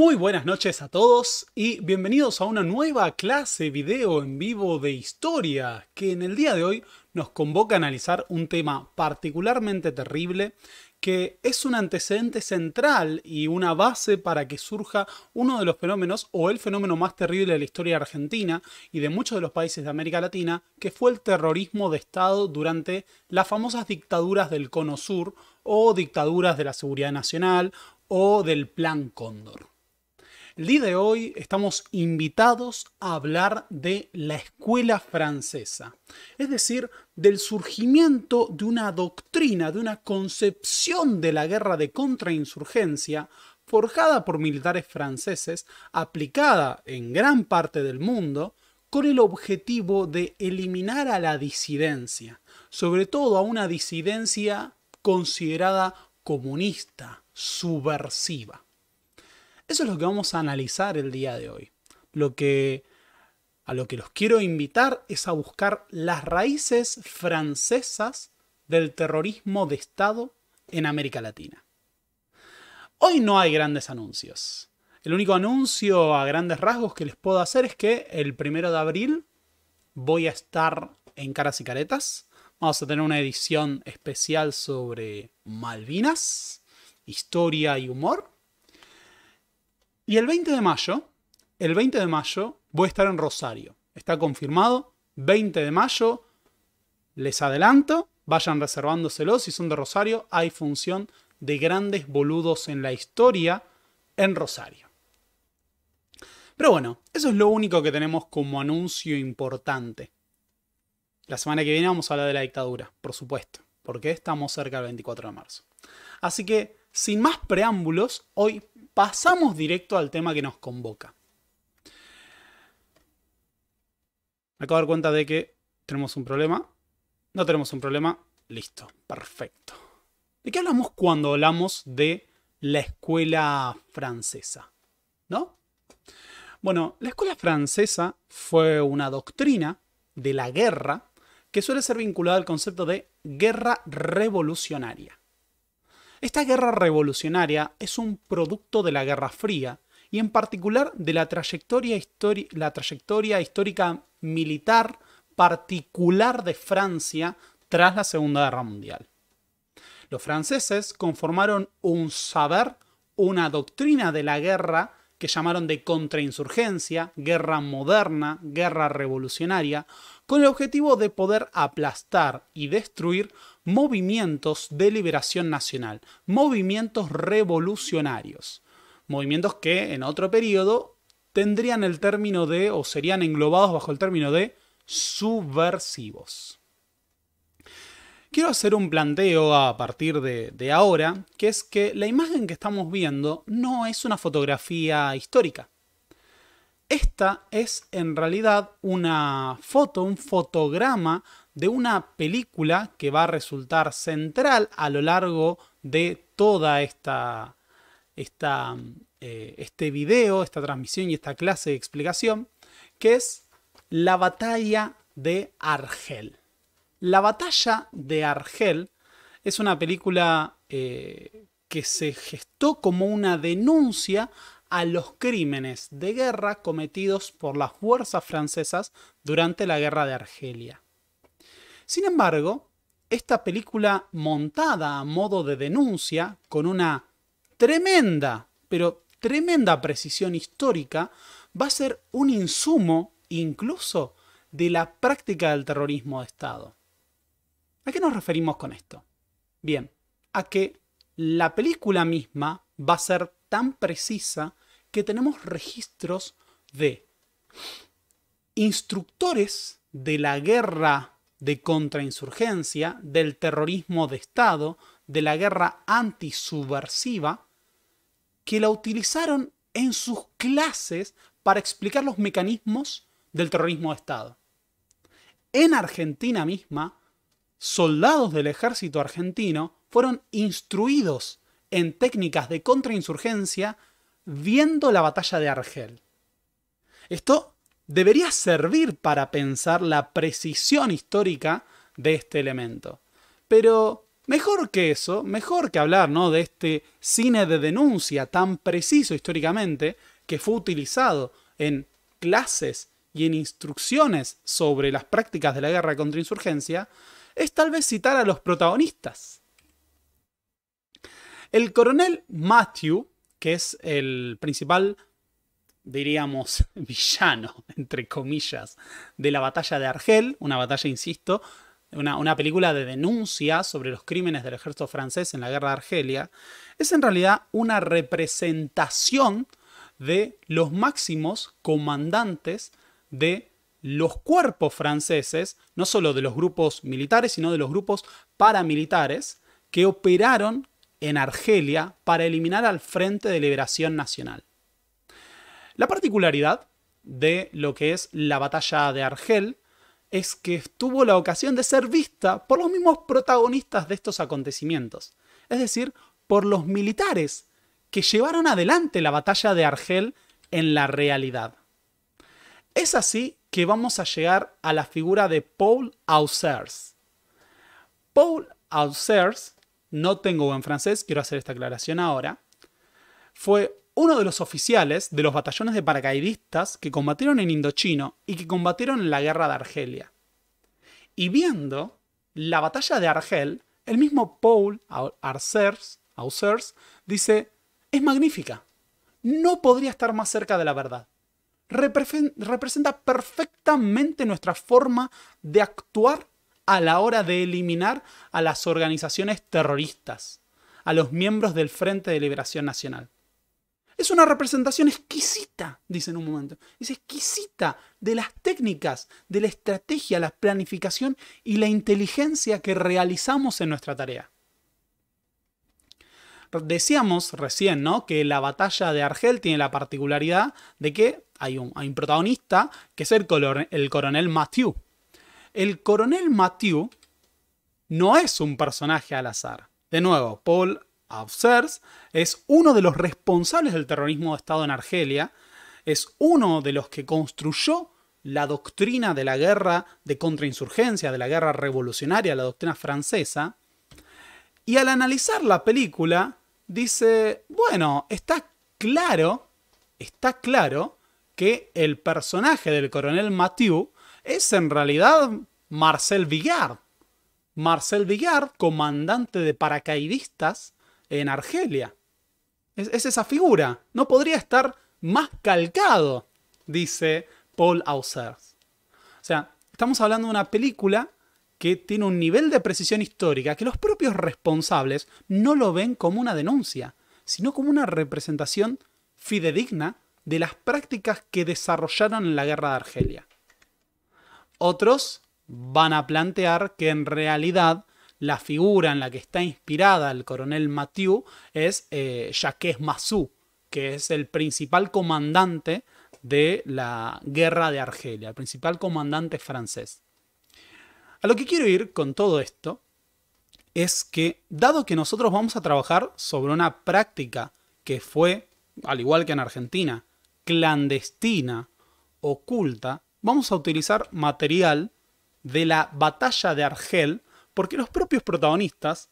Muy buenas noches a todos y bienvenidos a una nueva clase video en vivo de historia que en el día de hoy nos convoca a analizar un tema particularmente terrible que es un antecedente central y una base para que surja uno de los fenómenos o el fenómeno más terrible de la historia argentina y de muchos de los países de América Latina, que fue el terrorismo de Estado durante las famosas dictaduras del Cono Sur o dictaduras de la Seguridad Nacional o del Plan Cóndor. El día de hoy estamos invitados a hablar de la escuela francesa, es decir, del surgimiento de una doctrina, de una concepción de la guerra de contrainsurgencia forjada por militares franceses, aplicada en gran parte del mundo, con el objetivo de eliminar a la disidencia, sobre todo a una disidencia considerada comunista, subversiva. Eso es lo que vamos a analizar el día de hoy. Lo que a lo que los quiero invitar es a buscar las raíces francesas del terrorismo de Estado en América Latina. Hoy no hay grandes anuncios. El único anuncio a grandes rasgos que les puedo hacer es que el primero de abril voy a estar en Caras y Caretas. Vamos a tener una edición especial sobre Malvinas, historia y humor. Y el 20 de mayo, el 20 de mayo voy a estar en Rosario. Está confirmado, 20 de mayo, les adelanto, vayan reservándoselo si son de Rosario, hay función de grandes boludos en la historia en Rosario. Pero bueno, eso es lo único que tenemos como anuncio importante. La semana que viene vamos a hablar de la dictadura, por supuesto, porque estamos cerca del 24 de marzo. Así que sin más preámbulos, hoy pasamos directo al tema que nos convoca. Me acabo de dar cuenta de que tenemos un problema. No tenemos un problema. Listo, perfecto. ¿De qué hablamos cuando hablamos de la escuela francesa? ¿No? Bueno, la escuela francesa fue una doctrina de la guerra que suele ser vinculada al concepto de guerra revolucionaria. Esta guerra revolucionaria es un producto de la Guerra Fría y en particular de la trayectoria, histórica militar particular de Francia tras la Segunda Guerra Mundial. Los franceses conformaron un saber, una doctrina de la guerra que llamaron de contrainsurgencia, guerra moderna, guerra revolucionaria, con el objetivo de poder aplastar y destruir movimientos de liberación nacional, movimientos revolucionarios, movimientos que en otro periodo tendrían el término de, o serían englobados bajo el término de, subversivos. Quiero hacer un planteo a partir de, de ahora, que es que la imagen que estamos viendo no es una fotografía histórica esta es en realidad una foto, un fotograma de una película que va a resultar central a lo largo de toda esta, esta eh, este video, esta transmisión y esta clase de explicación, que es la batalla de Argel. La batalla de Argel es una película eh, que se gestó como una denuncia a los crímenes de guerra cometidos por las fuerzas francesas durante la guerra de Argelia. Sin embargo, esta película montada a modo de denuncia, con una tremenda, pero tremenda precisión histórica, va a ser un insumo incluso de la práctica del terrorismo de Estado. ¿A qué nos referimos con esto? Bien, a que la película misma va a ser tan precisa que tenemos registros de instructores de la guerra de contrainsurgencia, del terrorismo de Estado, de la guerra antisubversiva, que la utilizaron en sus clases para explicar los mecanismos del terrorismo de Estado. En Argentina misma, soldados del ejército argentino fueron instruidos en técnicas de contrainsurgencia viendo la batalla de Argel. Esto debería servir para pensar la precisión histórica de este elemento. Pero mejor que eso, mejor que hablar ¿no? de este cine de denuncia tan preciso históricamente que fue utilizado en clases y en instrucciones sobre las prácticas de la guerra contra insurgencia, es tal vez citar a los protagonistas, el coronel Matthew, que es el principal, diríamos, villano, entre comillas, de la batalla de Argel, una batalla, insisto, una, una, película de denuncia sobre los crímenes del ejército francés en la guerra de Argelia, es en realidad una representación de los máximos comandantes de los cuerpos franceses, no solo de los grupos militares, sino de los grupos paramilitares que operaron en Argelia para eliminar al Frente de Liberación Nacional. La particularidad de lo que es la batalla de Argel es que tuvo la ocasión de ser vista por los mismos protagonistas de estos acontecimientos, es decir, por los militares que llevaron adelante la batalla de Argel en la realidad. Es así que vamos a llegar a la figura de Paul Ausers. Paul Ausers no tengo buen francés, quiero hacer esta aclaración ahora, fue uno de los oficiales de los batallones de paracaidistas que combatieron en Indochino y que combatieron en la guerra de Argelia. Y viendo la batalla de Argel, el mismo Paul Arcers, dice, es magnífica, no podría estar más cerca de la verdad. representa perfectamente nuestra forma de actuar a la hora de eliminar a las organizaciones terroristas, a los miembros del Frente de Liberación Nacional. Es una representación exquisita, dice en un momento. Es exquisita de las técnicas, de la estrategia, la planificación y la inteligencia que realizamos en nuestra tarea. Decíamos recién, Que la batalla de Argel tiene la particularidad de que hay un, protagonista que es el, el coronel Mathieu, el coronel Mathieu no es un personaje al azar. De nuevo, Paul Absers es uno de los responsables del terrorismo de Estado en Argelia, es uno de los que construyó la doctrina de la guerra de contrainsurgencia, de la guerra revolucionaria, la doctrina francesa, y al analizar la película dice, bueno, está claro, está claro que el personaje del coronel Mathieu es en realidad Marcel Villard. Marcel Villard, comandante de paracaidistas en Argelia. Es, esa figura. No podría estar más calcado, dice Paul Ausers O sea, estamos hablando de una película que tiene un nivel de precisión histórica que los propios responsables no lo ven como una denuncia, sino como una representación fidedigna de las prácticas que desarrollaron en la guerra de Argelia. Otros van a plantear que en realidad la figura en la que está inspirada el coronel Mathieu es eh, Jacques Massou, que es el principal comandante de la guerra de Argelia, el principal comandante francés. A lo que quiero ir con todo esto es que, dado que nosotros vamos a trabajar sobre una práctica que fue, al igual que en Argentina, clandestina, oculta, vamos a utilizar material de la batalla de Argel, porque los propios protagonistas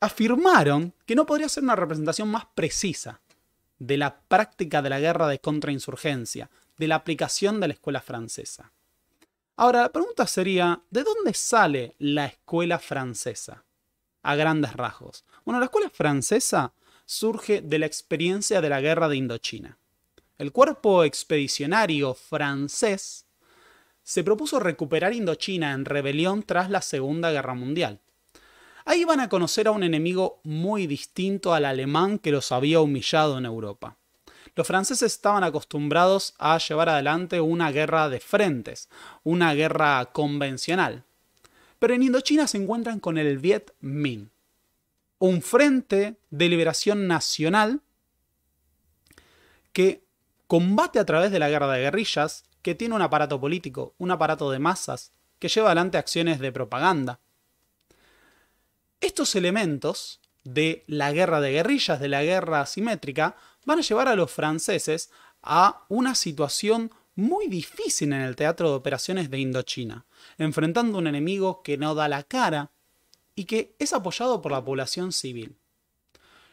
afirmaron que no podría ser una representación más precisa de la práctica de la guerra de contrainsurgencia, de la aplicación de la escuela francesa. Ahora, la pregunta sería, ¿de dónde sale la escuela francesa? A grandes rasgos. Bueno, la escuela francesa surge de la experiencia de la guerra de Indochina. El cuerpo expedicionario francés se propuso recuperar Indochina en rebelión tras la Segunda Guerra Mundial. Ahí van a conocer a un enemigo muy distinto al alemán que los había humillado en Europa. Los franceses estaban acostumbrados a llevar adelante una guerra de frentes, una guerra convencional. Pero en Indochina se encuentran con el Viet Minh, un frente de liberación nacional que combate a través de la guerra de guerrillas, que tiene un aparato político, un aparato de masas, que lleva adelante acciones de propaganda. Estos elementos de la guerra de guerrillas, de la guerra asimétrica, van a llevar a los franceses a una situación muy difícil en el teatro de operaciones de Indochina, enfrentando un enemigo que no da la cara y que es apoyado por la población civil.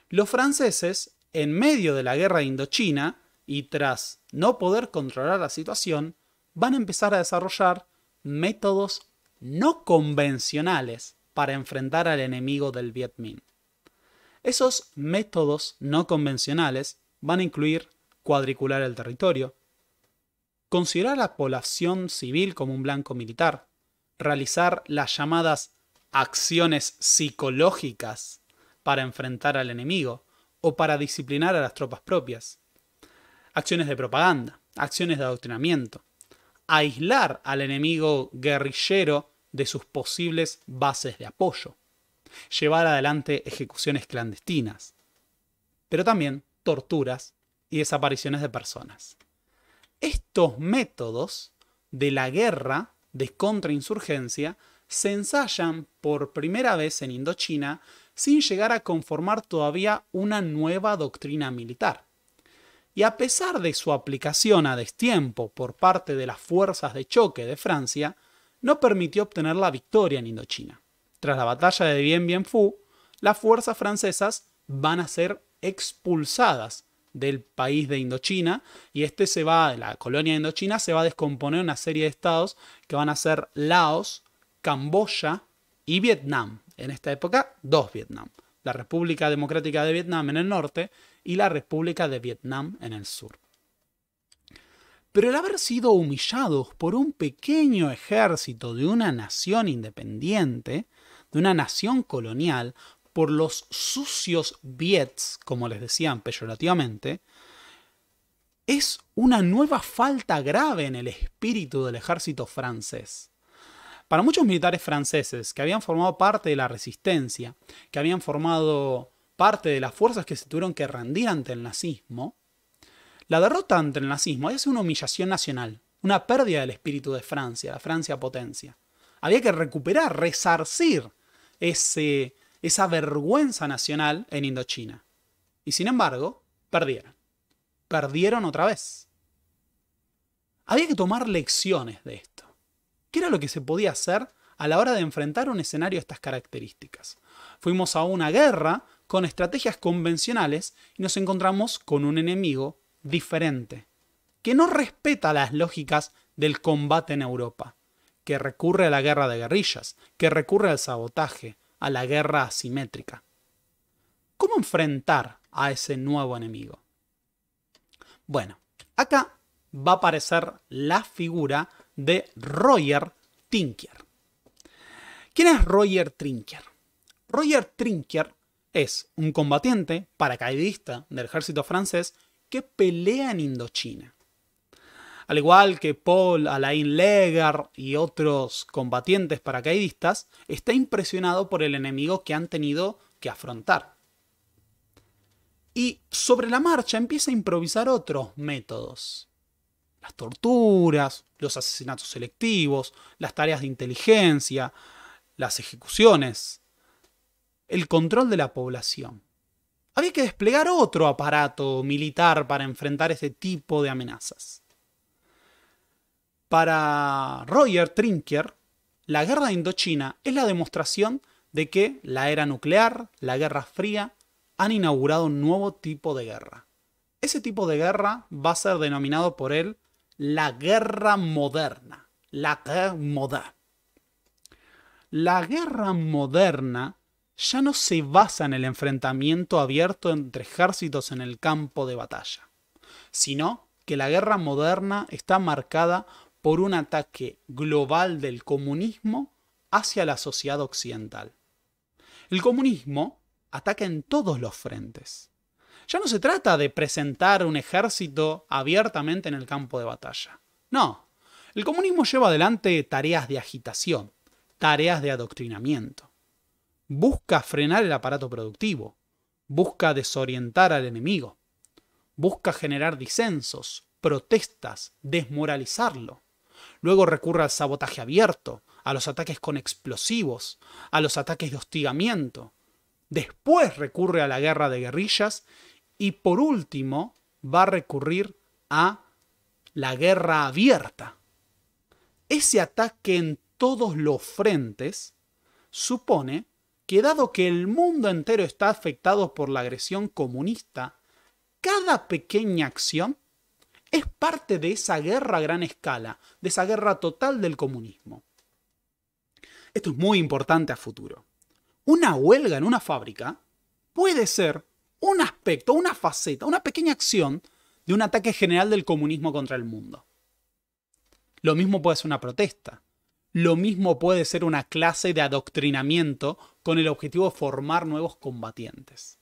Los franceses, en medio de la guerra de Indochina, y tras no poder controlar la situación, van a empezar a desarrollar métodos no convencionales para enfrentar al enemigo del Viet Minh. Esos métodos no convencionales van a incluir cuadricular el territorio, considerar a la población civil como un blanco militar, realizar las llamadas acciones psicológicas para enfrentar al enemigo o para disciplinar a las tropas propias, acciones de propaganda, acciones de adoctrinamiento, aislar al enemigo guerrillero de sus posibles bases de apoyo, llevar adelante ejecuciones clandestinas, pero también torturas y desapariciones de personas. Estos métodos de la guerra de contrainsurgencia se ensayan por primera vez en Indochina sin llegar a conformar todavía una nueva doctrina militar y a pesar de su aplicación a destiempo por parte de las fuerzas de choque de Francia, no permitió obtener la victoria en Indochina. Tras la batalla de Bien Bien Phu, las fuerzas francesas van a ser expulsadas del país de Indochina y este se va, la colonia de Indochina se va a descomponer en una serie de estados que van a ser Laos, Camboya y Vietnam. En esta época, dos Vietnam. La República Democrática de Vietnam en el norte y la República de Vietnam en el sur. Pero el haber sido humillados por un pequeño ejército de una nación independiente, de una nación colonial, por los sucios Viets, como les decían peyorativamente, es una nueva falta grave en el espíritu del ejército francés. Para muchos militares franceses que habían formado parte de la resistencia, que habían formado parte de las fuerzas que se tuvieron que rendir ante el nazismo, la derrota ante el nazismo es una humillación nacional, una pérdida del espíritu de Francia, la Francia potencia. Había que recuperar, resarcir ese, esa vergüenza nacional en Indochina. Y sin embargo, perdieron. Perdieron otra vez. Había que tomar lecciones de esto. ¿Qué era lo que se podía hacer a la hora de enfrentar un escenario de estas características? Fuimos a una guerra con estrategias convencionales y nos encontramos con un enemigo diferente, que no respeta las lógicas del combate en Europa, que recurre a la guerra de guerrillas, que recurre al sabotaje, a la guerra asimétrica. ¿Cómo enfrentar a ese nuevo enemigo? Bueno, acá va a aparecer la figura de Roger Tinker. ¿Quién es Roger Trinker? Roger Trinker es un combatiente paracaidista del ejército francés que pelea en Indochina. Al igual que Paul Alain Legar y otros combatientes paracaidistas, está impresionado por el enemigo que han tenido que afrontar. Y sobre la marcha empieza a improvisar otros métodos. Las torturas, los asesinatos selectivos, las tareas de inteligencia, las ejecuciones, el control de la población. Había que desplegar otro aparato militar para enfrentar este tipo de amenazas. Para Roger Trinker, la guerra de Indochina es la demostración de que la era nuclear, la guerra fría, han inaugurado un nuevo tipo de guerra. Ese tipo de guerra va a ser denominado por él la guerra moderna. La guerra moderna. La guerra moderna ya no se basa en el enfrentamiento abierto entre ejércitos en el campo de batalla, sino que la guerra moderna está marcada por un ataque global del comunismo hacia la sociedad occidental. El comunismo ataca en todos los frentes. Ya no se trata de presentar un ejército abiertamente en el campo de batalla. No, el comunismo lleva adelante tareas de agitación, tareas de adoctrinamiento busca frenar el aparato productivo, busca desorientar al enemigo, busca generar disensos, protestas, desmoralizarlo. Luego recurre al sabotaje abierto, a los ataques con explosivos, a los ataques de hostigamiento. Después recurre a la guerra de guerrillas y por último va a recurrir a la guerra abierta. Ese ataque en todos los frentes supone que dado que el mundo entero está afectado por la agresión comunista, cada pequeña acción es parte de esa guerra a gran escala, de esa guerra total del comunismo. Esto es muy importante a futuro. Una huelga en una fábrica puede ser un aspecto, una faceta, una pequeña acción de un ataque general del comunismo contra el mundo. Lo mismo puede ser una protesta. Lo mismo puede ser una clase de adoctrinamiento con el objetivo de formar nuevos combatientes.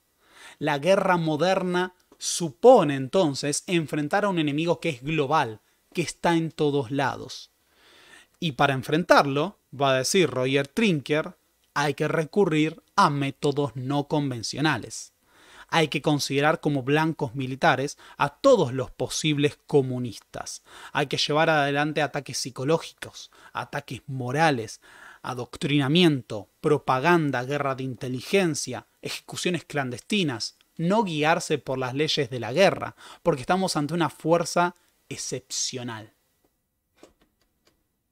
La guerra moderna supone entonces enfrentar a un enemigo que es global, que está en todos lados. Y para enfrentarlo, va a decir Roger Trinker, hay que recurrir a métodos no convencionales hay que considerar como blancos militares a todos los posibles comunistas. Hay que llevar adelante ataques psicológicos, ataques morales, adoctrinamiento, propaganda, guerra de inteligencia, ejecuciones clandestinas, no guiarse por las leyes de la guerra, porque estamos ante una fuerza excepcional.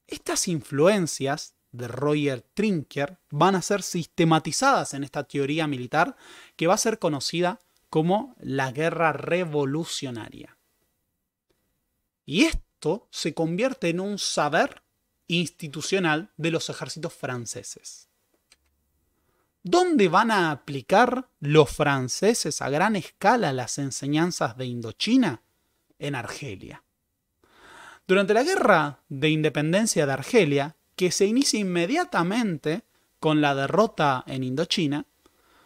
Estas influencias de Roger Trinker van a ser sistematizadas en esta teoría militar que va a ser conocida como la guerra revolucionaria. Y esto se convierte en un saber institucional de los ejércitos franceses. ¿Dónde van a aplicar los franceses a gran escala las enseñanzas de Indochina? En Argelia. Durante la guerra de independencia de Argelia, que se inicia inmediatamente con la derrota en Indochina,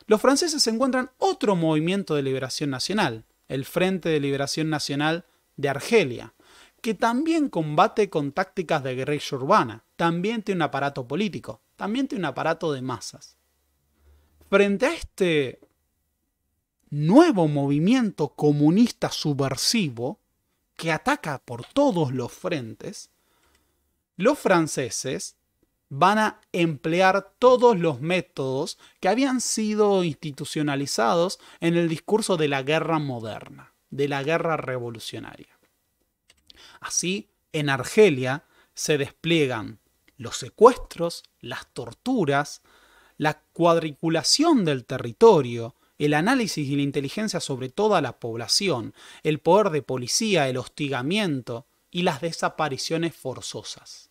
los franceses encuentran otro movimiento de liberación nacional, el Frente de Liberación Nacional de Argelia, que también combate con tácticas de guerrilla urbana, también tiene un aparato político, también tiene un aparato de masas. Frente a este nuevo movimiento comunista subversivo que ataca por todos los frentes, los franceses van a emplear todos los métodos que habían sido institucionalizados en el discurso de la guerra moderna, de la guerra revolucionaria. Así, en Argelia se despliegan los secuestros, las torturas, la cuadriculación del territorio, el análisis y la inteligencia sobre toda la población, el poder de policía, el hostigamiento y las desapariciones forzosas.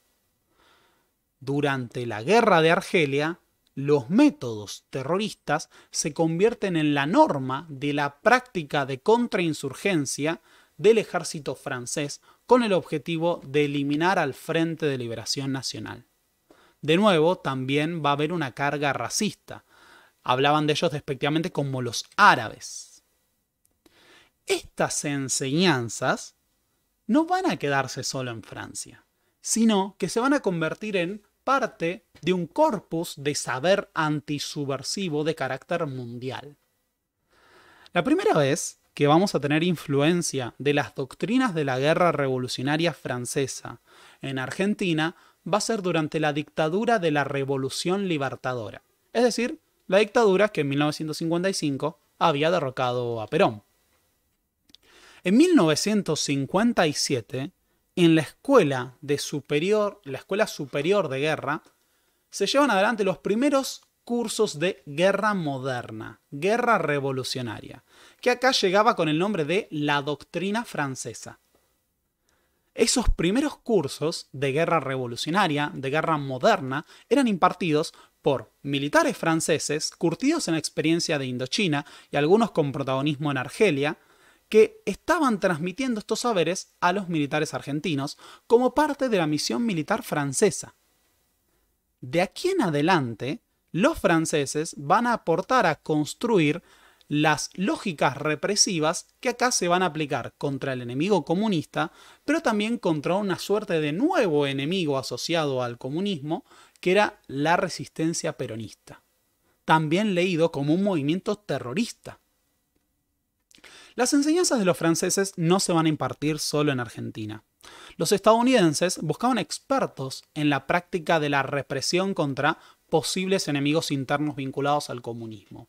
Durante la guerra de Argelia, los métodos terroristas se convierten en la norma de la práctica de contrainsurgencia del ejército francés con el objetivo de eliminar al Frente de Liberación Nacional. De nuevo, también va a haber una carga racista. Hablaban de ellos despectivamente como los árabes. Estas enseñanzas no van a quedarse solo en Francia, sino que se van a convertir en parte de un corpus de saber antisubversivo de carácter mundial. La primera vez que vamos a tener influencia de las doctrinas de la guerra revolucionaria francesa en Argentina va a ser durante la dictadura de la Revolución Libertadora, es decir, la dictadura que en 1955 había derrocado a Perón. En 1957, en la escuela de superior, la escuela superior de guerra, se llevan adelante los primeros cursos de guerra moderna, guerra revolucionaria, que acá llegaba con el nombre de la doctrina francesa. Esos primeros cursos de guerra revolucionaria, de guerra moderna, eran impartidos por militares franceses curtidos en la experiencia de Indochina y algunos con protagonismo en Argelia, que estaban transmitiendo estos saberes a los militares argentinos como parte de la misión militar francesa. De aquí en adelante, los franceses van a aportar a construir las lógicas represivas que acá se van a aplicar contra el enemigo comunista, pero también contra una suerte de nuevo enemigo asociado al comunismo, que era la resistencia peronista, también leído como un movimiento terrorista. Las enseñanzas de los franceses no se van a impartir solo en Argentina. Los estadounidenses buscaban expertos en la práctica de la represión contra posibles enemigos internos vinculados al comunismo.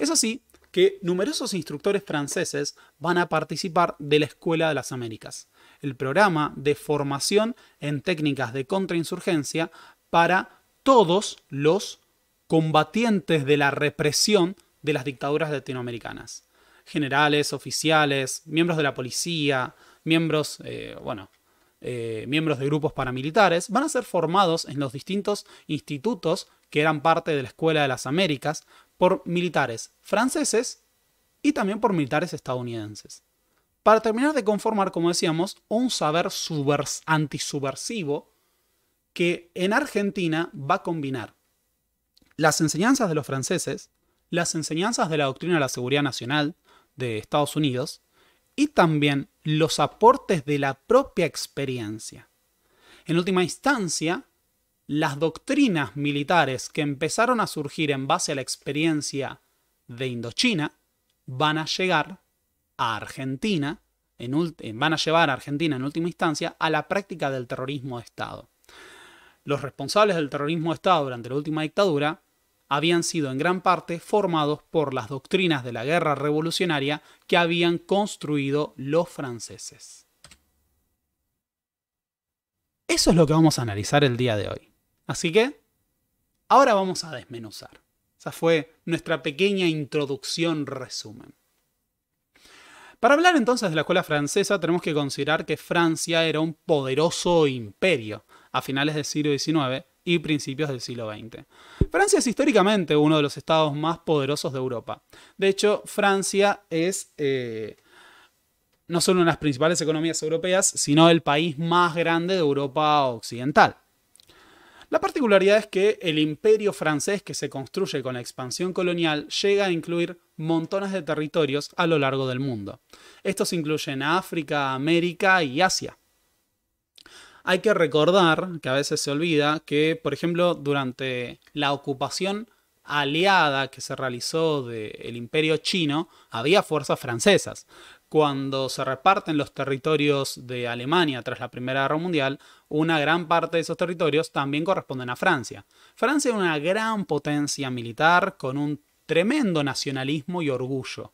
Es así que numerosos instructores franceses van a participar de la Escuela de las Américas, el programa de formación en técnicas de contrainsurgencia para todos los combatientes de la represión de las dictaduras latinoamericanas generales, oficiales, miembros de la policía, miembros, eh, bueno, eh, miembros de grupos paramilitares, van a ser formados en los distintos institutos que eran parte de la Escuela de las Américas por militares franceses y también por militares estadounidenses. Para terminar de conformar, como decíamos, un saber subvers antisubversivo que en Argentina va a combinar las enseñanzas de los franceses, las enseñanzas de la doctrina de la seguridad nacional, de Estados Unidos y también los aportes de la propia experiencia. En última instancia, las doctrinas militares que empezaron a surgir en base a la experiencia de Indochina van a llegar a Argentina, en eh, van a llevar a Argentina en última instancia a la práctica del terrorismo de Estado. Los responsables del terrorismo de Estado durante la última dictadura habían sido en gran parte formados por las doctrinas de la guerra revolucionaria que habían construido los franceses. Eso es lo que vamos a analizar el día de hoy. Así que, ahora vamos a desmenuzar. Esa fue nuestra pequeña introducción resumen. Para hablar entonces de la escuela francesa tenemos que considerar que Francia era un poderoso imperio a finales del siglo XIX y principios del siglo XX. Francia es históricamente uno de los estados más poderosos de Europa. De hecho, Francia es eh, no solo una de las principales economías europeas, sino el país más grande de Europa Occidental. La particularidad es que el imperio francés que se construye con la expansión colonial llega a incluir montones de territorios a lo largo del mundo. Estos incluyen África, América y Asia. Hay que recordar, que a veces se olvida, que por ejemplo durante la ocupación aliada que se realizó del imperio chino, había fuerzas francesas. Cuando se reparten los territorios de Alemania tras la Primera Guerra Mundial, una gran parte de esos territorios también corresponden a Francia. Francia es una gran potencia militar con un tremendo nacionalismo y orgullo.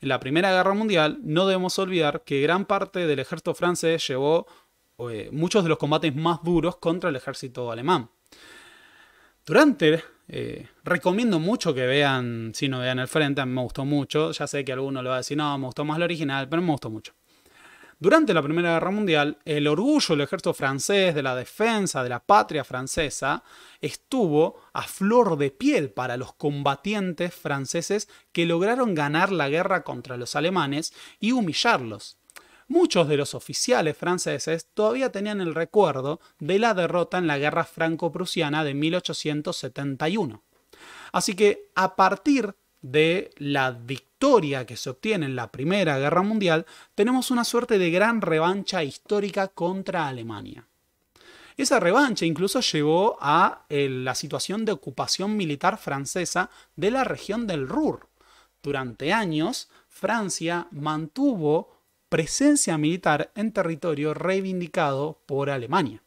En la Primera Guerra Mundial no debemos olvidar que gran parte del ejército francés llevó eh, muchos de los combates más duros contra el ejército alemán. Durante, eh, recomiendo mucho que vean, si no vean el frente, me gustó mucho, ya sé que alguno le va a decir, no, me gustó más el original, pero me gustó mucho. Durante la Primera Guerra Mundial, el orgullo del ejército francés, de la defensa de la patria francesa, estuvo a flor de piel para los combatientes franceses que lograron ganar la guerra contra los alemanes y humillarlos. Muchos de los oficiales franceses todavía tenían el recuerdo de la derrota en la guerra franco-prusiana de 1871. Así que a partir de la victoria que se obtiene en la Primera Guerra Mundial, tenemos una suerte de gran revancha histórica contra Alemania. Esa revancha incluso llevó a eh, la situación de ocupación militar francesa de la región del Ruhr. Durante años, Francia mantuvo presencia militar en territorio reivindicado por Alemania.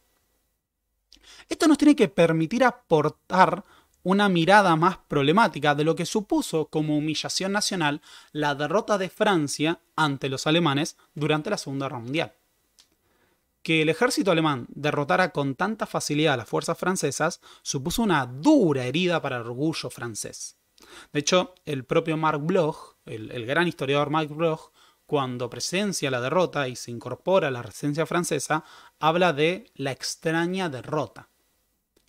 Esto nos tiene que permitir aportar una mirada más problemática de lo que supuso como humillación nacional la derrota de Francia ante los alemanes durante la Segunda Guerra Mundial. Que el ejército alemán derrotara con tanta facilidad a las fuerzas francesas supuso una dura herida para el orgullo francés. De hecho, el propio Marc Bloch, el, gran historiador Marc Bloch, cuando presencia la derrota y se incorpora a la resistencia francesa, habla de la extraña derrota.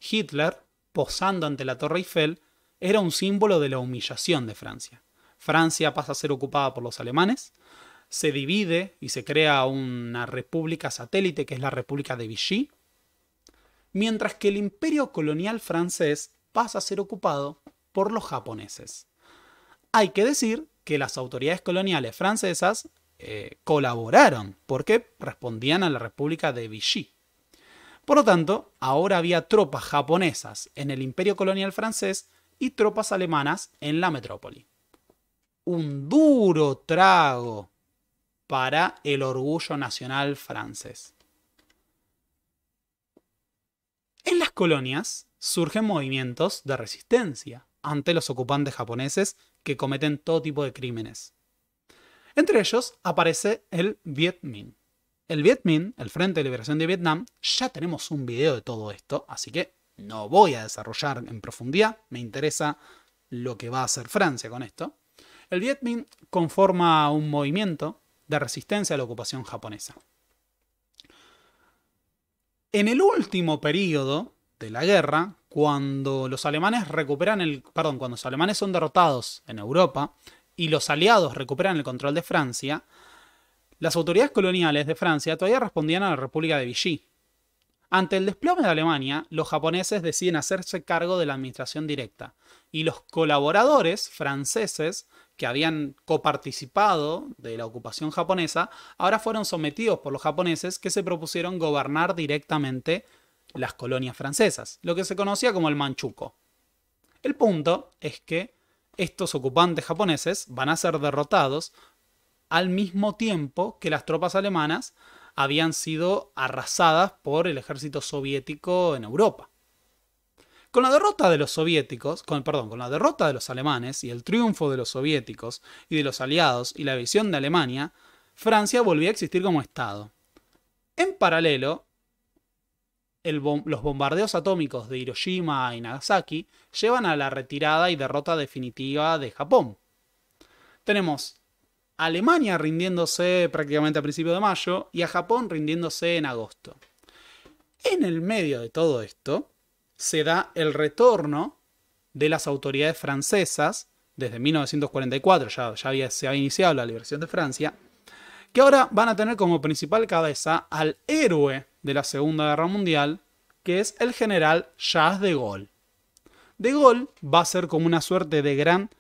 Hitler, posando ante la Torre Eiffel, era un símbolo de la humillación de Francia. Francia pasa a ser ocupada por los alemanes, se divide y se crea una república satélite que es la República de Vichy, mientras que el imperio colonial francés pasa a ser ocupado por los japoneses. Hay que decir que las autoridades coloniales francesas eh, colaboraron, porque respondían a la República de Vichy. Por lo tanto, ahora había tropas japonesas en el imperio colonial francés y tropas alemanas en la metrópoli. Un duro trago para el orgullo nacional francés. En las colonias surgen movimientos de resistencia ante los ocupantes japoneses que cometen todo tipo de crímenes. Entre ellos aparece el Viet Minh. El Viet Minh, el Frente de Liberación de Vietnam, ya tenemos un video de todo esto, así que no voy a desarrollar en profundidad, me interesa lo que va a hacer Francia con esto. El Viet Minh conforma un movimiento de resistencia a la ocupación japonesa. En el último periodo de la guerra, cuando los alemanes recuperan el. cuando los alemanes son derrotados en Europa y los aliados recuperan el control de Francia, las autoridades coloniales de Francia todavía respondían a la República de Vichy. Ante el desplome de Alemania, los japoneses deciden hacerse cargo de la administración directa y los colaboradores franceses que habían coparticipado de la ocupación japonesa, ahora fueron sometidos por los japoneses que se propusieron gobernar directamente las colonias francesas, lo que se conocía como el manchuco. El punto es que estos ocupantes japoneses van a ser derrotados al mismo tiempo que las tropas alemanas habían sido arrasadas por el ejército soviético en Europa. Con la derrota de los soviéticos, con, perdón, con la derrota de los alemanes y el triunfo de los soviéticos y de los aliados y la visión de Alemania, Francia volvió a existir como Estado. En paralelo, los bombardeos atómicos de Hiroshima y Nagasaki llevan a la retirada y derrota definitiva de Japón. Tenemos Alemania rindiéndose prácticamente a principios de mayo y a Japón rindiéndose en agosto. En el medio de todo esto se da el retorno de las autoridades francesas, desde 1944 ya, ya se había iniciado la liberación de Francia, que ahora van a tener como principal cabeza al héroe de la Segunda Guerra Mundial, que es el general Jacques de Gaulle. De Gaulle va a ser como una suerte de gran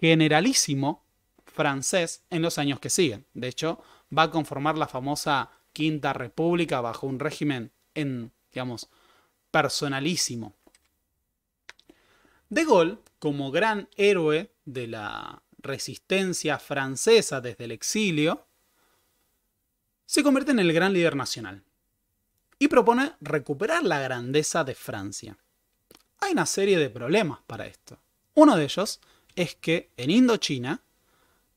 generalísimo francés en los años que siguen. De hecho, va a conformar la famosa Quinta República bajo un régimen en, digamos, personalísimo. De Gaulle, como gran héroe de la resistencia francesa desde el exilio, se convierte en el gran líder nacional y propone recuperar la grandeza de Francia. Hay una serie de problemas para esto. Uno de ellos es que en Indochina,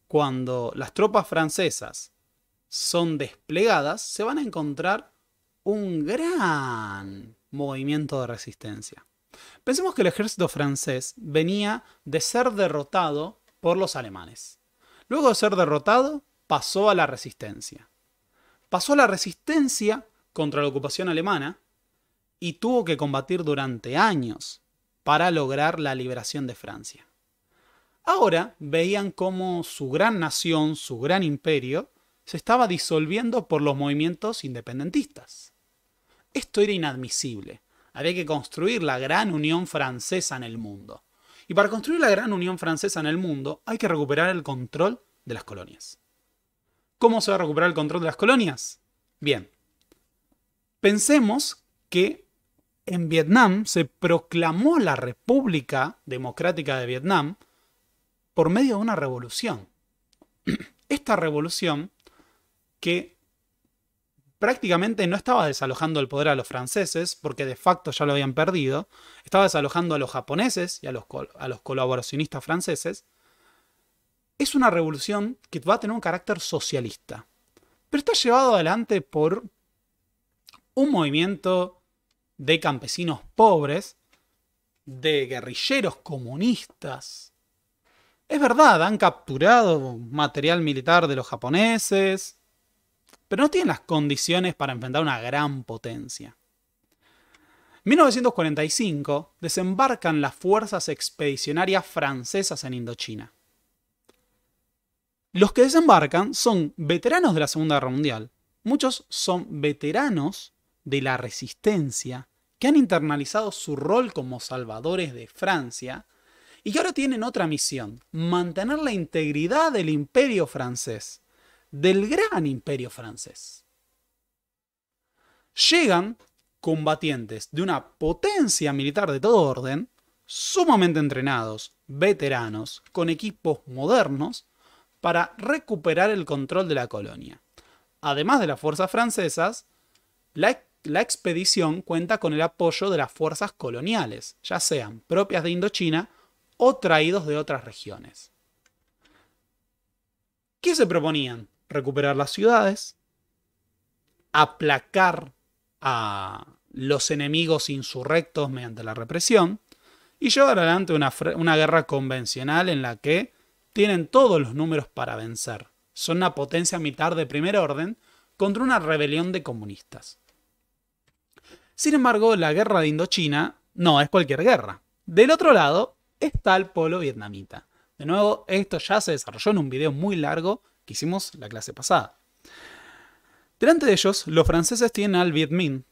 cuando las tropas francesas son desplegadas, se van a encontrar un gran movimiento de resistencia. Pensemos que el ejército francés venía de ser derrotado por los alemanes. Luego de ser derrotado, pasó a la resistencia. Pasó a la resistencia contra la ocupación alemana y tuvo que combatir durante años para lograr la liberación de Francia. Ahora veían cómo su gran nación, su gran imperio, se estaba disolviendo por los movimientos independentistas. Esto era inadmisible. Había que construir la gran unión francesa en el mundo. Y para construir la gran unión francesa en el mundo hay que recuperar el control de las colonias. ¿Cómo se va a recuperar el control de las colonias? Bien, Pensemos que en Vietnam se proclamó la República Democrática de Vietnam por medio de una revolución. Esta revolución que prácticamente no estaba desalojando el poder a los franceses, porque de facto ya lo habían perdido, estaba desalojando a los japoneses y a los, colaboracionistas franceses, es una revolución que va a tener un carácter socialista. Pero está llevado adelante por un movimiento de campesinos pobres, de guerrilleros comunistas. Es verdad, han capturado material militar de los japoneses, pero no tienen las condiciones para enfrentar una gran potencia. 1945 desembarcan las fuerzas expedicionarias francesas en Indochina. Los que desembarcan son veteranos de la Segunda Guerra Mundial. Muchos son veteranos de la resistencia que han internalizado su rol como salvadores de Francia y que ahora tienen otra misión, mantener la integridad del imperio francés, del gran imperio francés. Llegan combatientes de una potencia militar de todo orden, sumamente entrenados, veteranos, con equipos modernos, para recuperar el control de la colonia. Además de las fuerzas francesas, la la expedición cuenta con el apoyo de las fuerzas coloniales, ya sean propias de Indochina o traídos de otras regiones. ¿Qué se proponían? Recuperar las ciudades, aplacar a los enemigos insurrectos mediante la represión y llevar adelante una, guerra convencional en la que tienen todos los números para vencer. Son una potencia militar de primer orden contra una rebelión de comunistas. Sin embargo, la guerra de Indochina no es cualquier guerra. Del otro lado está el polo vietnamita. De nuevo, esto ya se desarrolló en un video muy largo que hicimos la clase pasada. Delante de ellos, los franceses tienen al Viet Minh,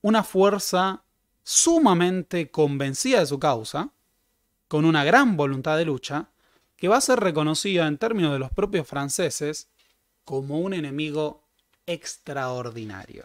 una fuerza sumamente convencida de su causa, con una gran voluntad de lucha, que va a ser reconocida en términos de los propios franceses como un enemigo extraordinario.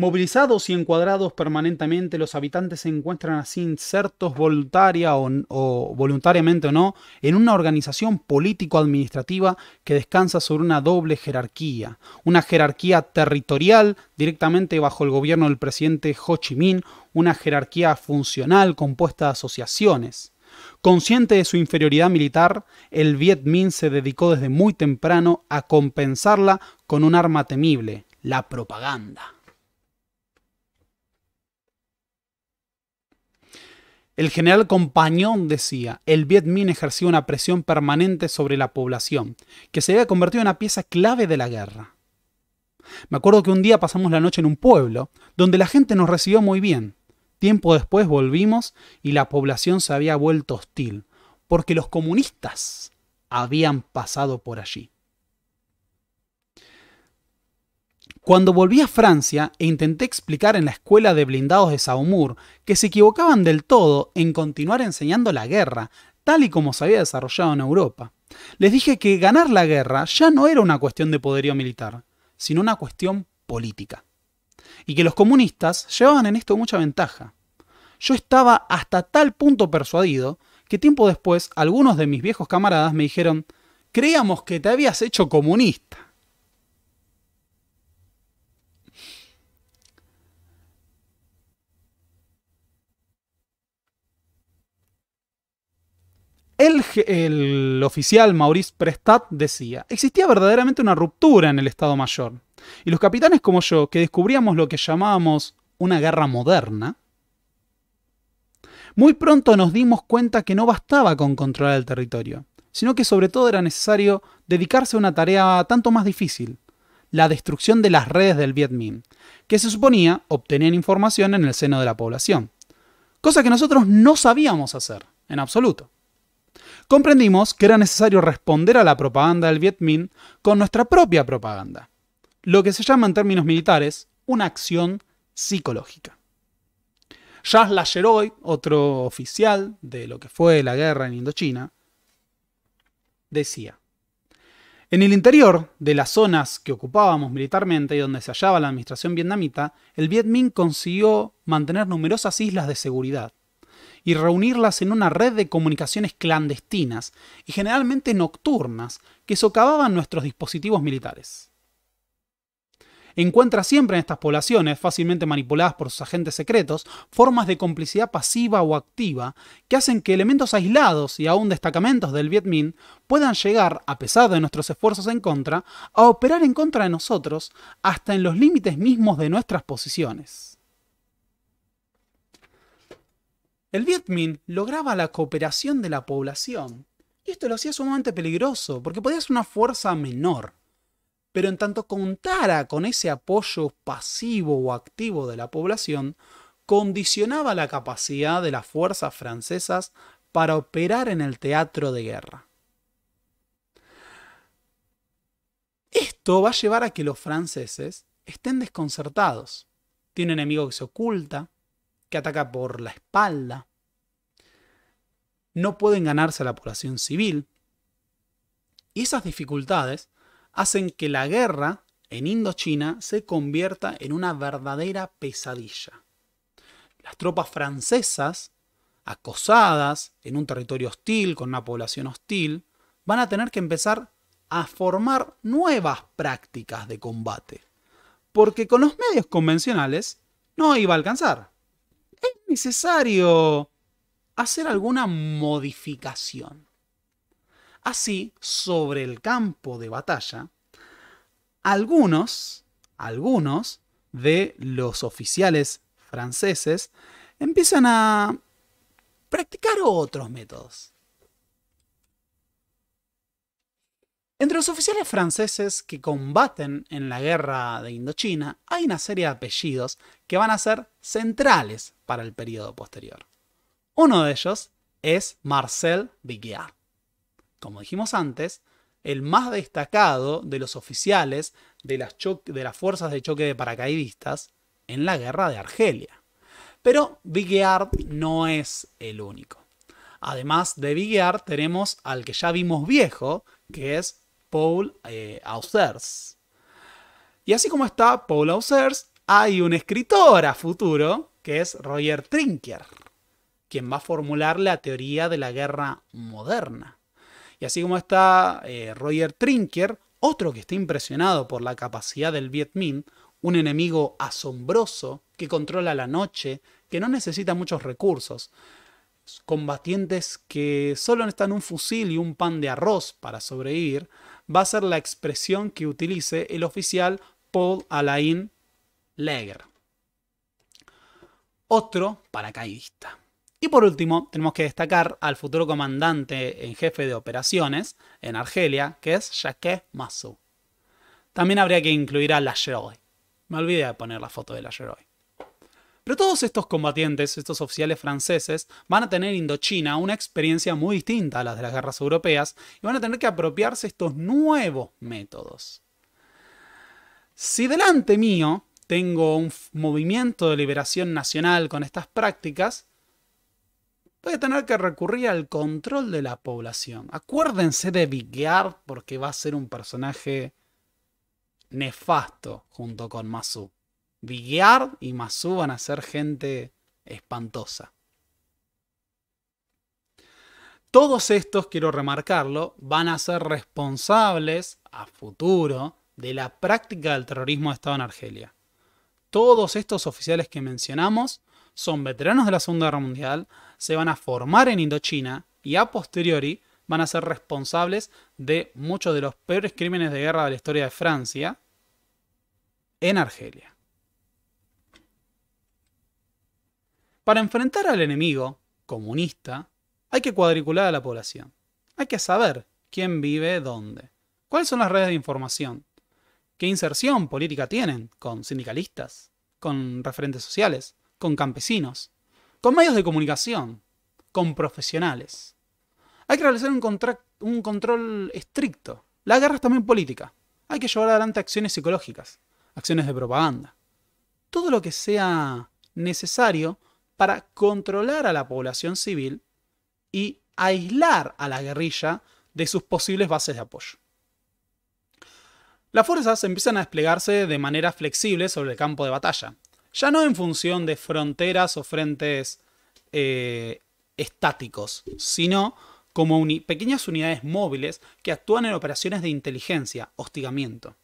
Movilizados y encuadrados permanentemente, los habitantes se encuentran así insertos voluntaria o, voluntariamente o no en una organización político-administrativa que descansa sobre una doble jerarquía, una jerarquía territorial directamente bajo el gobierno del presidente Ho Chi Minh, una jerarquía funcional compuesta de asociaciones. Consciente de su inferioridad militar, el Viet Minh se dedicó desde muy temprano a compensarla con un arma temible, la propaganda. El general Compañón decía, el Viet Minh ejercía una presión permanente sobre la población, que se había convertido en una pieza clave de la guerra. Me acuerdo que un día pasamos la noche en un pueblo, donde la gente nos recibió muy bien. Tiempo después volvimos y la población se había vuelto hostil, porque los comunistas habían pasado por allí. Cuando volví a Francia e intenté explicar en la escuela de blindados de Saumur que se equivocaban del todo en continuar enseñando la guerra, tal y como se había desarrollado en Europa. Les dije que ganar la guerra ya no era una cuestión de poderío militar, sino una cuestión política. Y que los comunistas llevaban en esto mucha ventaja. Yo estaba hasta tal punto persuadido que tiempo después algunos de mis viejos camaradas me dijeron, creíamos que te habías hecho comunista. El, oficial Maurice Prestat decía, existía verdaderamente una ruptura en el Estado Mayor, y los capitanes como yo, que descubríamos lo que llamábamos una guerra moderna, muy pronto nos dimos cuenta que no bastaba con controlar el territorio, sino que sobre todo era necesario dedicarse a una tarea tanto más difícil, la destrucción de las redes del Viet Minh, que se suponía obtenían información en el seno de la población, cosa que nosotros no sabíamos hacer, en absoluto comprendimos que era necesario responder a la propaganda del Viet Minh con nuestra propia propaganda, lo que se llama en términos militares una acción psicológica. Charles Lacheroy, otro oficial de lo que fue la guerra en Indochina, decía, en el interior de las zonas que ocupábamos militarmente y donde se hallaba la administración vietnamita, el Viet Minh consiguió mantener numerosas islas de seguridad, y reunirlas en una red de comunicaciones clandestinas y generalmente nocturnas que socavaban nuestros dispositivos militares. Encuentra siempre en estas poblaciones, fácilmente manipuladas por sus agentes secretos, formas de complicidad pasiva o activa que hacen que elementos aislados y aún destacamentos del Viet Minh puedan llegar, a pesar de nuestros esfuerzos en contra, a operar en contra de nosotros hasta en los límites mismos de nuestras posiciones. El Viet Minh lograba la cooperación de la población. Y esto lo hacía sumamente peligroso, porque podía ser una fuerza menor. Pero en tanto contara con ese apoyo pasivo o activo de la población, condicionaba la capacidad de las fuerzas francesas para operar en el teatro de guerra. Esto va a llevar a que los franceses estén desconcertados. Tiene enemigo que se oculta, que ataca por la espalda. No pueden ganarse a la población civil. Y esas dificultades hacen que la guerra en Indochina se convierta en una verdadera pesadilla. Las tropas francesas, acosadas en un territorio hostil, con una población hostil, van a tener que empezar a formar nuevas prácticas de combate. Porque con los medios convencionales no iba a alcanzar es necesario hacer alguna modificación. Así, sobre el campo de batalla, algunos, algunos de los oficiales franceses empiezan a practicar otros métodos. Entre los oficiales franceses que combaten en la guerra de Indochina hay una serie de apellidos que van a ser centrales para el periodo posterior. Uno de ellos es Marcel Viguier. Como dijimos antes, el más destacado de los oficiales de las, fuerzas de choque de paracaidistas en la guerra de Argelia. Pero Viguier no es el único. Además de Viguier, tenemos al que ya vimos viejo, que es Paul eh, Ausers. Y así como está Paul Ausers, hay un escritor a futuro que es Roger Trinker, quien va a formular la teoría de la guerra moderna. Y así como está eh, Roger Trinker, otro que está impresionado por la capacidad del Viet Minh, un enemigo asombroso que controla la noche, que no necesita muchos recursos, combatientes que solo necesitan un fusil y un pan de arroz para sobrevivir, va a ser la expresión que utilice el oficial Paul Alain Leger. Otro paracaidista. Y por último, tenemos que destacar al futuro comandante en jefe de operaciones en Argelia, que es Jacques Massou. También habría que incluir a Lajeroy. Me olvidé de poner la foto de Lajeroy. Pero todos estos combatientes, estos oficiales franceses, van a tener Indochina una experiencia muy distinta a las de las guerras europeas y van a tener que apropiarse estos nuevos métodos. Si delante mío tengo un movimiento de liberación nacional con estas prácticas, voy a tener que recurrir al control de la población. Acuérdense de Bigard porque va a ser un personaje nefasto junto con Masu. Viguiar y más van a ser gente espantosa. Todos estos, quiero remarcarlo, van a ser responsables a futuro de la práctica del terrorismo de Estado en Argelia. Todos estos oficiales que mencionamos son veteranos de la Segunda Guerra Mundial, se van a formar en Indochina y a posteriori van a ser responsables de muchos de los peores crímenes de guerra de la historia de Francia en Argelia. Para enfrentar al enemigo comunista, hay que cuadricular a la población. Hay que saber quién vive dónde, cuáles son las redes de información, qué inserción política tienen con sindicalistas, con referentes sociales, con campesinos, con medios de comunicación, con profesionales. Hay que realizar un, control estricto. La guerra es también política. Hay que llevar adelante acciones psicológicas, acciones de propaganda. Todo lo que sea necesario para controlar a la población civil y aislar a la guerrilla de sus posibles bases de apoyo. Las fuerzas empiezan a desplegarse de manera flexible sobre el campo de batalla, ya no en función de fronteras o frentes eh, estáticos, sino como pequeñas unidades móviles que actúan en operaciones de inteligencia, hostigamiento.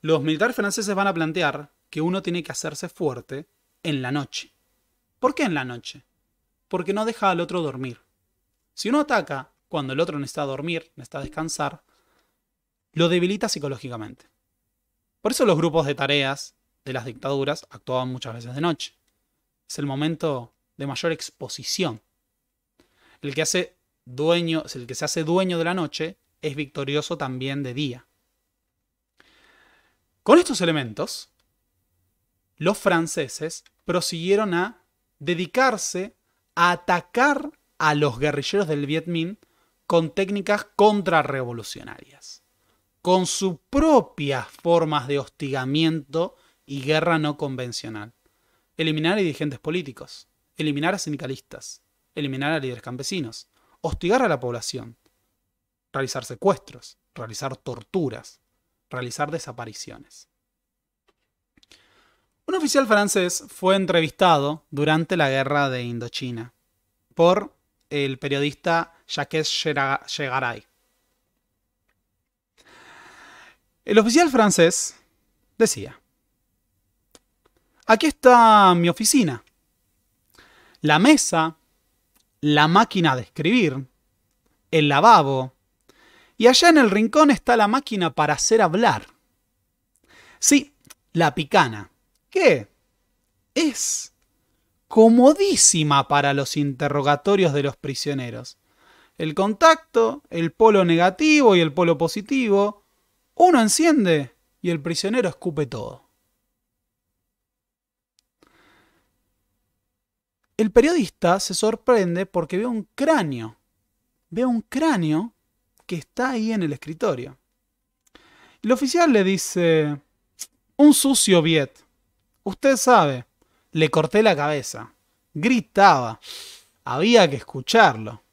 Los militares franceses van a plantear que uno tiene que hacerse fuerte en la noche. ¿Por qué en la noche? Porque no deja al otro dormir. Si uno ataca cuando el otro no está a dormir, no a descansar, lo debilita psicológicamente. Por eso los grupos de tareas de las dictaduras actuaban muchas veces de noche. Es el momento de mayor exposición. El que, hace dueño, el que se hace dueño de la noche es victorioso también de día. Con estos elementos, los franceses prosiguieron a dedicarse a atacar a los guerrilleros del Viet Minh con técnicas contrarrevolucionarias, con sus propias formas de hostigamiento y guerra no convencional. Eliminar a dirigentes políticos, eliminar a sindicalistas, eliminar a líderes campesinos, hostigar a la población, realizar secuestros, realizar torturas, realizar desapariciones. Un oficial francés fue entrevistado durante la guerra de Indochina por el periodista Jacques Chegaray. El oficial francés decía, aquí está mi oficina, la mesa, la máquina de escribir, el lavabo, y allá en el rincón está la máquina para hacer hablar. Sí, la picana qué? Es comodísima para los interrogatorios de los prisioneros. El contacto, el polo negativo y el polo positivo, uno enciende y el prisionero escupe todo. El periodista se sorprende porque ve un cráneo. Ve un cráneo que está ahí en el escritorio. El oficial le dice, un sucio Viet. Usted sabe, le corté la cabeza. Gritaba. Había que escucharlo.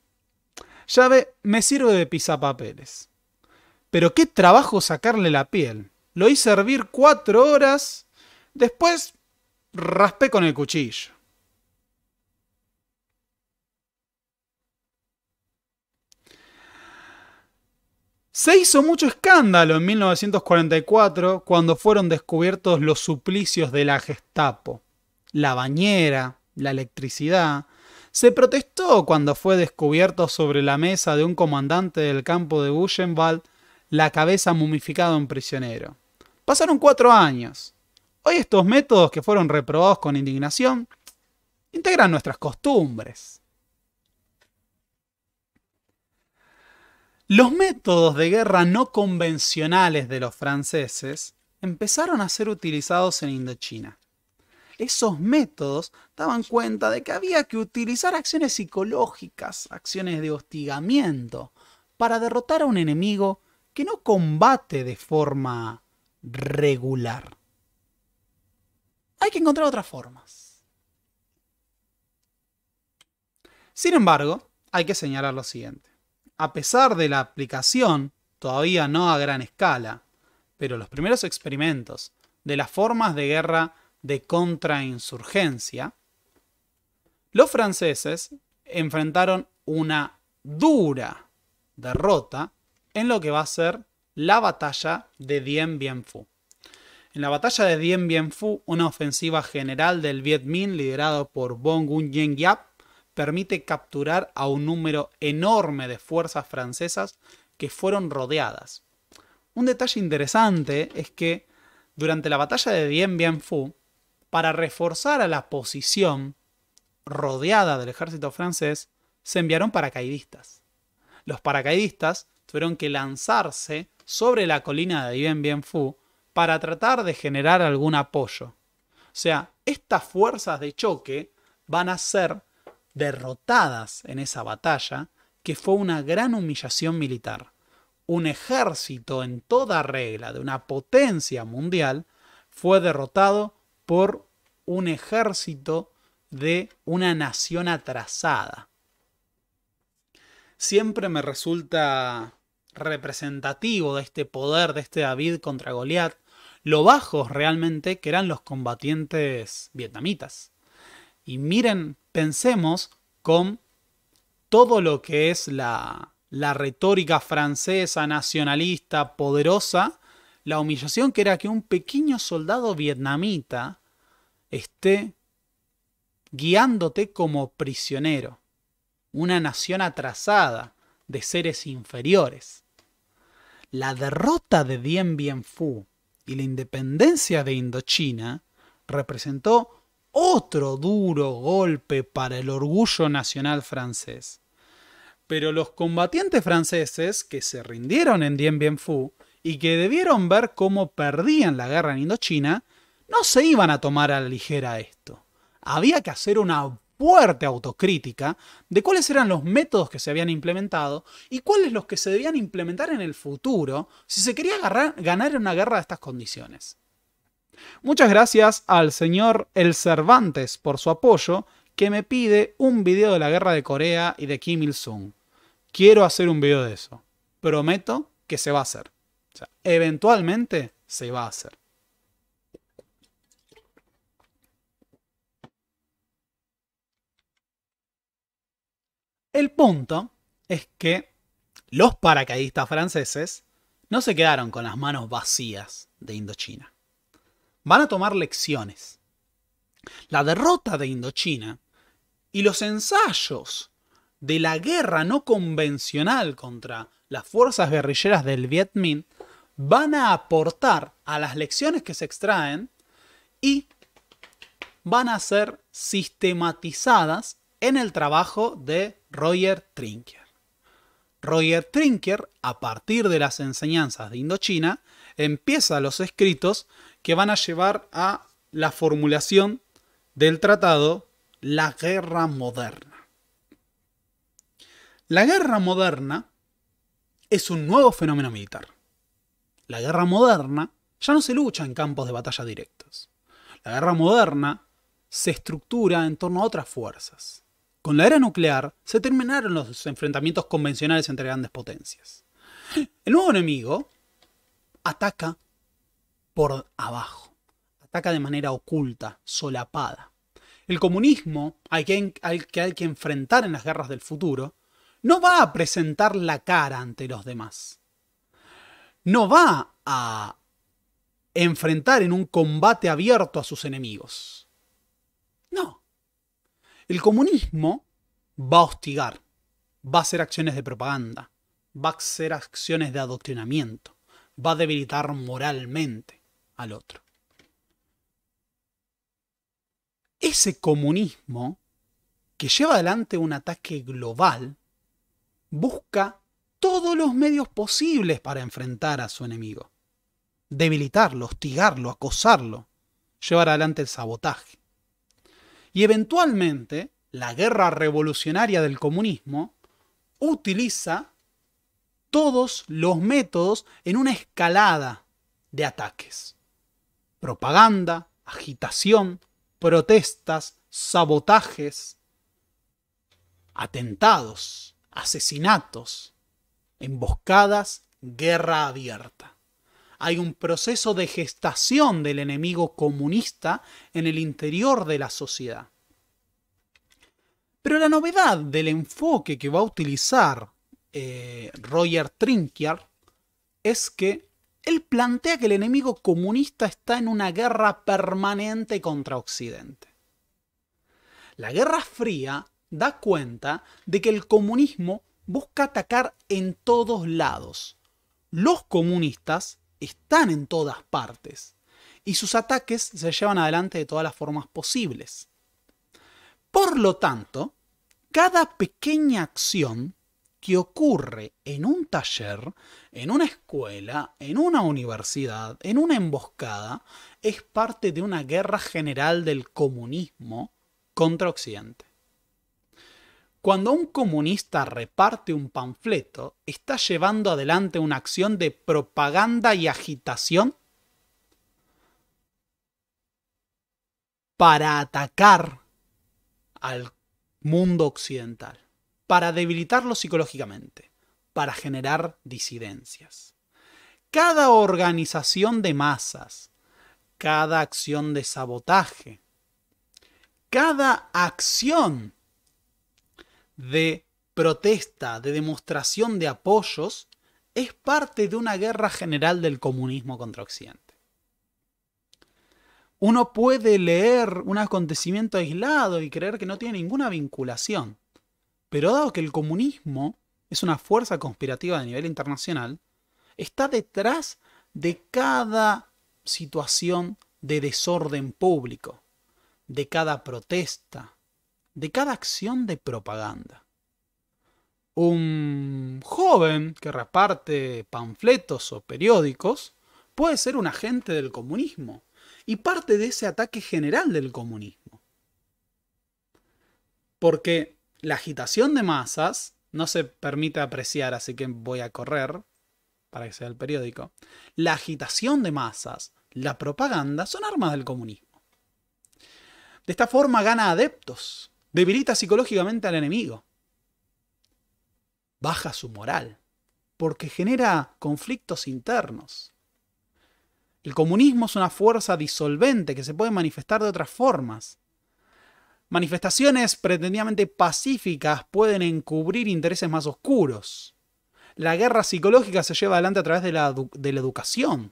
Ya ve, me sirve de pisapapeles. Pero qué trabajo sacarle la piel. Lo hice hervir cuatro horas. Después raspé con el cuchillo. Se hizo mucho escándalo en 1944 cuando fueron descubiertos los suplicios de la Gestapo. La bañera, la electricidad. Se protestó cuando fue descubierto sobre la mesa de un comandante del campo de Buchenwald la cabeza mumificada de un prisionero. Pasaron cuatro años. Hoy estos métodos que fueron reprobados con indignación integran nuestras costumbres. Los métodos de guerra no convencionales de los franceses empezaron a ser utilizados en Indochina. Esos métodos daban cuenta de que había que utilizar acciones psicológicas, acciones de hostigamiento, para derrotar a un enemigo que no combate de forma regular. Hay que encontrar otras formas. Sin embargo, hay que señalar lo siguiente a pesar de la aplicación, todavía no a gran escala, pero los primeros experimentos de las formas de guerra de contrainsurgencia, los franceses enfrentaron una dura derrota en lo que va a ser la batalla de Dien Bien Phu. En la batalla de Dien Bien Phu, una ofensiva general del Viet Minh liderado por Bong Gun Yen Giap permite capturar a un número enorme de fuerzas francesas que fueron rodeadas. Un detalle interesante es que durante la batalla de Dien Bien Phu, para reforzar a la posición rodeada del ejército francés, se enviaron paracaidistas. Los paracaidistas tuvieron que lanzarse sobre la colina de Dien Bien Phu para tratar de generar algún apoyo. O sea, estas fuerzas de choque van a ser derrotadas en esa batalla, que fue una gran humillación militar. Un ejército en toda regla de una potencia mundial fue derrotado por un ejército de una nación atrasada. Siempre me resulta representativo de este poder de este David contra Goliat lo bajos realmente que eran los combatientes vietnamitas. Y miren pensemos con todo lo que es la, la retórica francesa, nacionalista, poderosa, la humillación que era que un pequeño soldado vietnamita esté guiándote como prisionero, una nación atrasada de seres inferiores. La derrota de Dien Bien Phu y la independencia de Indochina representó otro duro golpe para el orgullo nacional francés. Pero los combatientes franceses que se rindieron en Dien Bien Phu y que debieron ver cómo perdían la guerra en Indochina, no se iban a tomar a la ligera esto. Había que hacer una fuerte autocrítica de cuáles eran los métodos que se habían implementado y cuáles los que se debían implementar en el futuro si se quería ganar en una guerra de estas condiciones. Muchas gracias al señor El Cervantes por su apoyo, que me pide un video de la guerra de Corea y de Kim Il-sung. Quiero hacer un video de eso. Prometo que se va a hacer. O sea, eventualmente se va a hacer. El punto es que los paracaidistas franceses no se quedaron con las manos vacías de Indochina van a tomar lecciones. La derrota de Indochina y los ensayos de la guerra no convencional contra las fuerzas guerrilleras del Viet Minh van a aportar a las lecciones que se extraen y van a ser sistematizadas en el trabajo de Roger Trinker. Roger Trinker, a partir de las enseñanzas de Indochina, empieza los escritos que van a llevar a la formulación del tratado La Guerra Moderna. La Guerra Moderna es un nuevo fenómeno militar. La Guerra Moderna ya no se lucha en campos de batalla directos. La Guerra Moderna se estructura en torno a otras fuerzas. Con la era nuclear se terminaron los enfrentamientos convencionales entre grandes potencias. El nuevo enemigo ataca por abajo, ataca de manera oculta, solapada. El comunismo, al que, que hay que enfrentar en las guerras del futuro, no va a presentar la cara ante los demás. No va a enfrentar en un combate abierto a sus enemigos. No. El comunismo va a hostigar, va a hacer acciones de propaganda, va a hacer acciones de adoctrinamiento va a debilitar moralmente al otro. Ese comunismo que lleva adelante un ataque global busca todos los medios posibles para enfrentar a su enemigo. Debilitarlo, hostigarlo, acosarlo, llevar adelante el sabotaje. Y eventualmente, la guerra revolucionaria del comunismo utiliza todos los métodos en una escalada de ataques. Propaganda, agitación, protestas, sabotajes, atentados, asesinatos, emboscadas, guerra abierta. Hay un proceso de gestación del enemigo comunista en el interior de la sociedad. Pero la novedad del enfoque que va a utilizar eh, Roger es que él plantea que el enemigo comunista está en una guerra permanente contra Occidente. La Guerra Fría da cuenta de que el comunismo busca atacar en todos lados. Los comunistas están en todas partes y sus ataques se llevan adelante de todas las formas posibles. Por lo tanto, cada pequeña acción que ocurre en un taller, en una escuela, en una universidad, en una emboscada, es parte de una guerra general del comunismo contra Occidente. Cuando un comunista reparte un panfleto, está llevando adelante una acción de propaganda y agitación para atacar al mundo occidental para debilitarlo psicológicamente, para generar disidencias. Cada organización de masas, cada acción de sabotaje, cada acción de protesta, de demostración de apoyos, es parte de una guerra general del comunismo contra Occidente. Uno puede leer un acontecimiento aislado y creer que no tiene ninguna vinculación, pero dado que el comunismo es una fuerza conspirativa de nivel internacional, está detrás de cada situación de desorden público, de cada protesta, de cada acción de propaganda. Un joven que reparte panfletos o periódicos puede ser un agente del comunismo y parte de ese ataque general del comunismo. Porque la agitación de masas no se permite apreciar, así que voy a correr para que sea el periódico. La agitación de masas, la propaganda, son armas del comunismo. De esta forma gana adeptos, debilita psicológicamente al enemigo, baja su moral, porque genera conflictos internos. El comunismo es una fuerza disolvente que se puede manifestar de otras formas, Manifestaciones pretendidamente pacíficas pueden encubrir intereses más oscuros. La guerra psicológica se lleva adelante a través de la, educación.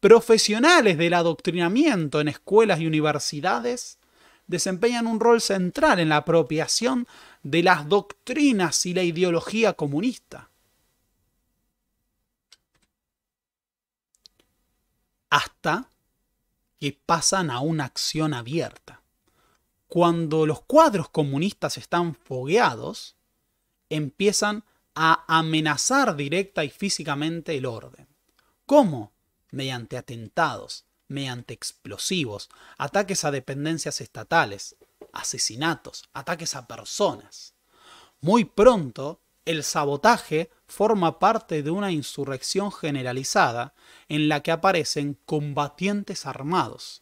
Profesionales del adoctrinamiento en escuelas y universidades desempeñan un rol central en la apropiación de las doctrinas y la ideología comunista. Hasta que pasan a una acción abierta cuando los cuadros comunistas están fogueados, empiezan a amenazar directa y físicamente el orden. ¿Cómo? Mediante atentados, mediante explosivos, ataques a dependencias estatales, asesinatos, ataques a personas. Muy pronto, el sabotaje forma parte de una insurrección generalizada en la que aparecen combatientes armados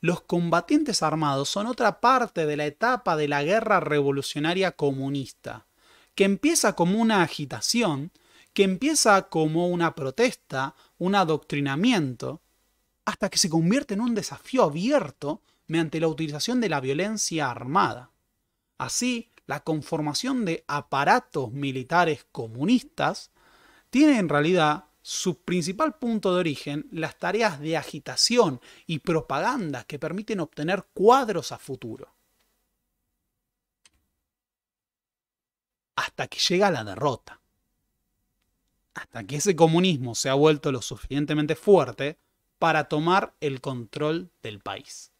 los combatientes armados son otra parte de la etapa de la guerra revolucionaria comunista, que empieza como una agitación, que empieza como una protesta, un adoctrinamiento, hasta que se convierte en un desafío abierto mediante la utilización de la violencia armada. Así, la conformación de aparatos militares comunistas tiene en realidad su principal punto de origen las tareas de agitación y propaganda que permiten obtener cuadros a futuro. Hasta que llega la derrota. Hasta que ese comunismo se ha vuelto lo suficientemente fuerte para tomar el control del país.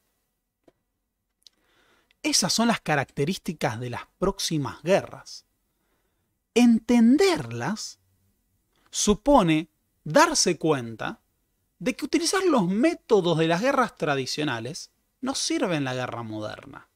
Esas son las características de las próximas guerras. Entenderlas supone darse cuenta de que utilizar los métodos de las guerras tradicionales no sirve en la guerra moderna.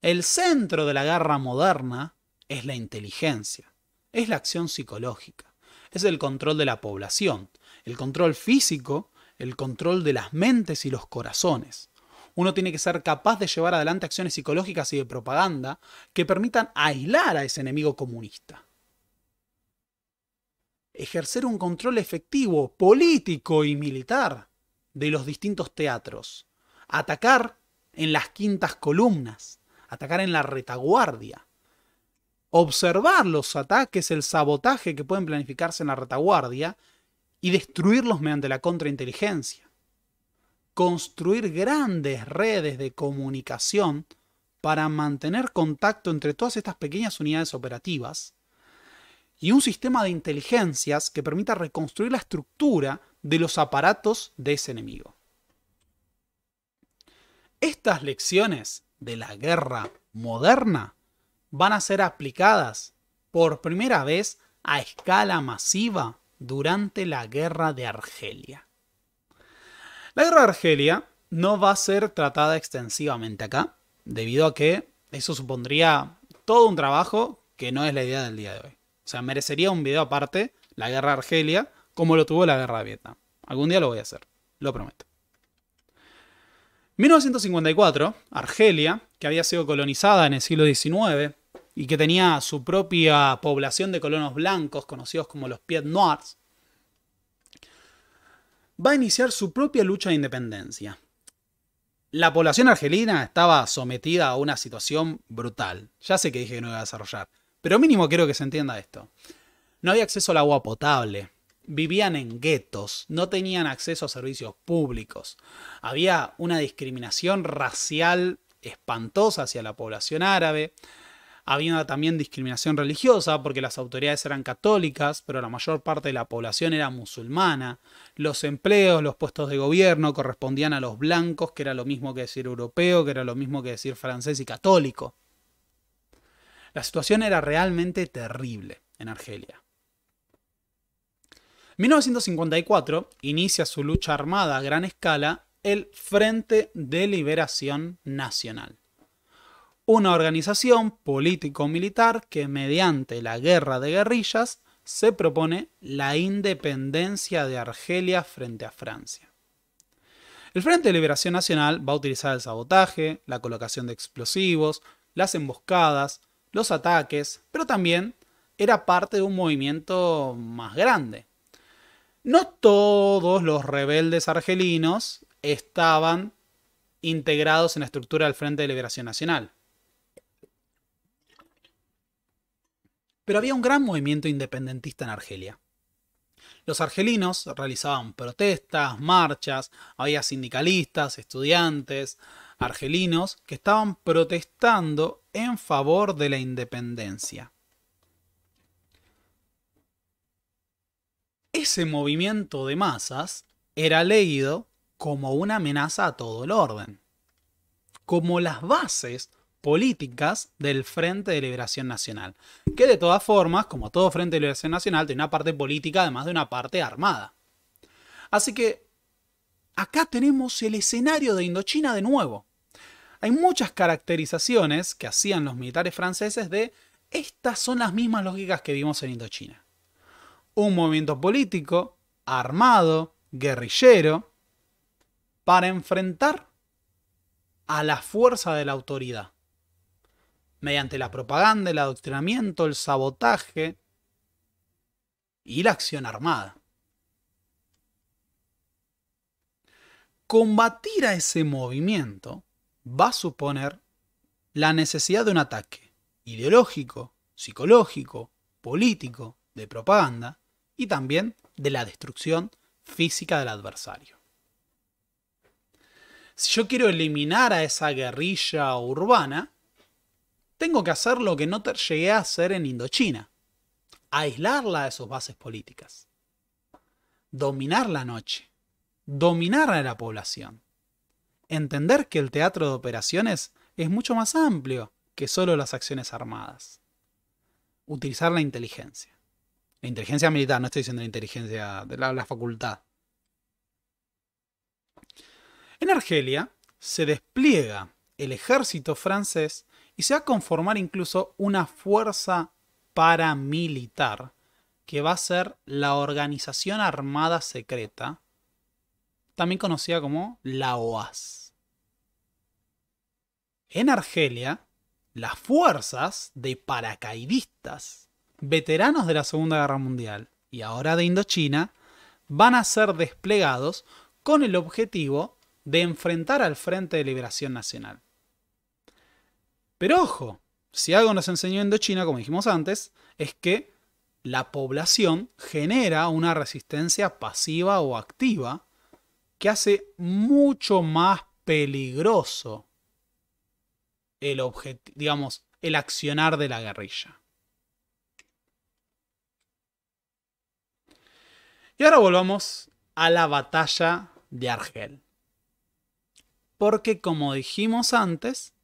El centro de la guerra moderna es la inteligencia, es la acción psicológica, es el control de la población, el control físico, el control de las mentes y los corazones. Uno tiene que ser capaz de llevar adelante acciones psicológicas y de propaganda que permitan aislar a ese enemigo comunista ejercer un control efectivo, político y militar de los distintos teatros, atacar en las quintas columnas, atacar en la retaguardia, observar los ataques, el sabotaje que pueden planificarse en la retaguardia y destruirlos mediante la contrainteligencia, construir grandes redes de comunicación para mantener contacto entre todas estas pequeñas unidades operativas, y un sistema de inteligencias que permita reconstruir la estructura de los aparatos de ese enemigo. Estas lecciones de la guerra moderna van a ser aplicadas por primera vez a escala masiva durante la guerra de Argelia. La guerra de Argelia no va a ser tratada extensivamente acá, debido a que eso supondría todo un trabajo que no es la idea del día de hoy. O sea, merecería un video aparte la guerra Argelia, como lo tuvo la guerra de Vietnam. Algún día lo voy a hacer, lo prometo. 1954, Argelia, que había sido colonizada en el siglo XIX y que tenía su propia población de colonos blancos, conocidos como los Pied Noirs, va a iniciar su propia lucha de independencia. La población argelina estaba sometida a una situación brutal. Ya sé que dije que no iba a desarrollar, pero mínimo quiero que se entienda esto. No había acceso al agua potable. Vivían en guetos, no tenían acceso a servicios públicos. Había una discriminación racial espantosa hacia la población árabe. Había también discriminación religiosa porque las autoridades eran católicas, pero la mayor parte de la población era musulmana. Los empleos, los puestos de gobierno correspondían a los blancos, que era lo mismo que decir europeo, que era lo mismo que decir francés y católico. La situación era realmente terrible en Argelia. 1954 inicia su lucha armada a gran escala el Frente de Liberación Nacional, una organización político-militar que mediante la guerra de guerrillas se propone la independencia de Argelia frente a Francia. El Frente de Liberación Nacional va a utilizar el sabotaje, la colocación de explosivos, las emboscadas, los ataques, pero también era parte de un movimiento más grande. No todos los rebeldes argelinos estaban integrados en la estructura del Frente de Liberación Nacional. Pero había un gran movimiento independentista en Argelia. Los argelinos realizaban protestas, marchas, había sindicalistas, estudiantes, argelinos que estaban protestando en favor de la independencia. Ese movimiento de masas era leído como una amenaza a todo el orden, como las bases políticas del Frente de Liberación Nacional, que de todas formas, como todo Frente de Liberación Nacional, tiene una parte política además de una parte armada. Así que acá tenemos el escenario de Indochina de nuevo hay muchas caracterizaciones que hacían los militares franceses de estas son las mismas lógicas que vimos en Indochina. Un movimiento político, armado, guerrillero, para enfrentar a la fuerza de la autoridad, mediante la propaganda, el adoctrinamiento, el sabotaje y la acción armada. Combatir a ese movimiento va a suponer la necesidad de un ataque ideológico, psicológico, político, de propaganda y también de la destrucción física del adversario. Si yo quiero eliminar a esa guerrilla urbana, tengo que hacer lo que no llegué a hacer en Indochina, aislarla de sus bases políticas, dominar la noche, dominar a la población, entender que el teatro de operaciones es mucho más amplio que solo las acciones armadas. Utilizar la inteligencia. La inteligencia militar, no estoy diciendo la inteligencia de la, facultad. En Argelia se despliega el ejército francés y se va a conformar incluso una fuerza paramilitar que va a ser la Organización Armada Secreta, también conocida como la OAS en Argelia las fuerzas de paracaidistas, veteranos de la Segunda Guerra Mundial y ahora de Indochina, van a ser desplegados con el objetivo de enfrentar al Frente de Liberación Nacional. Pero ojo, si algo nos enseñó Indochina, como dijimos antes, es que la población genera una resistencia pasiva o activa que hace mucho más peligroso el digamos, el accionar de la guerrilla. Y ahora volvamos a la batalla de Argel. Porque como dijimos antes,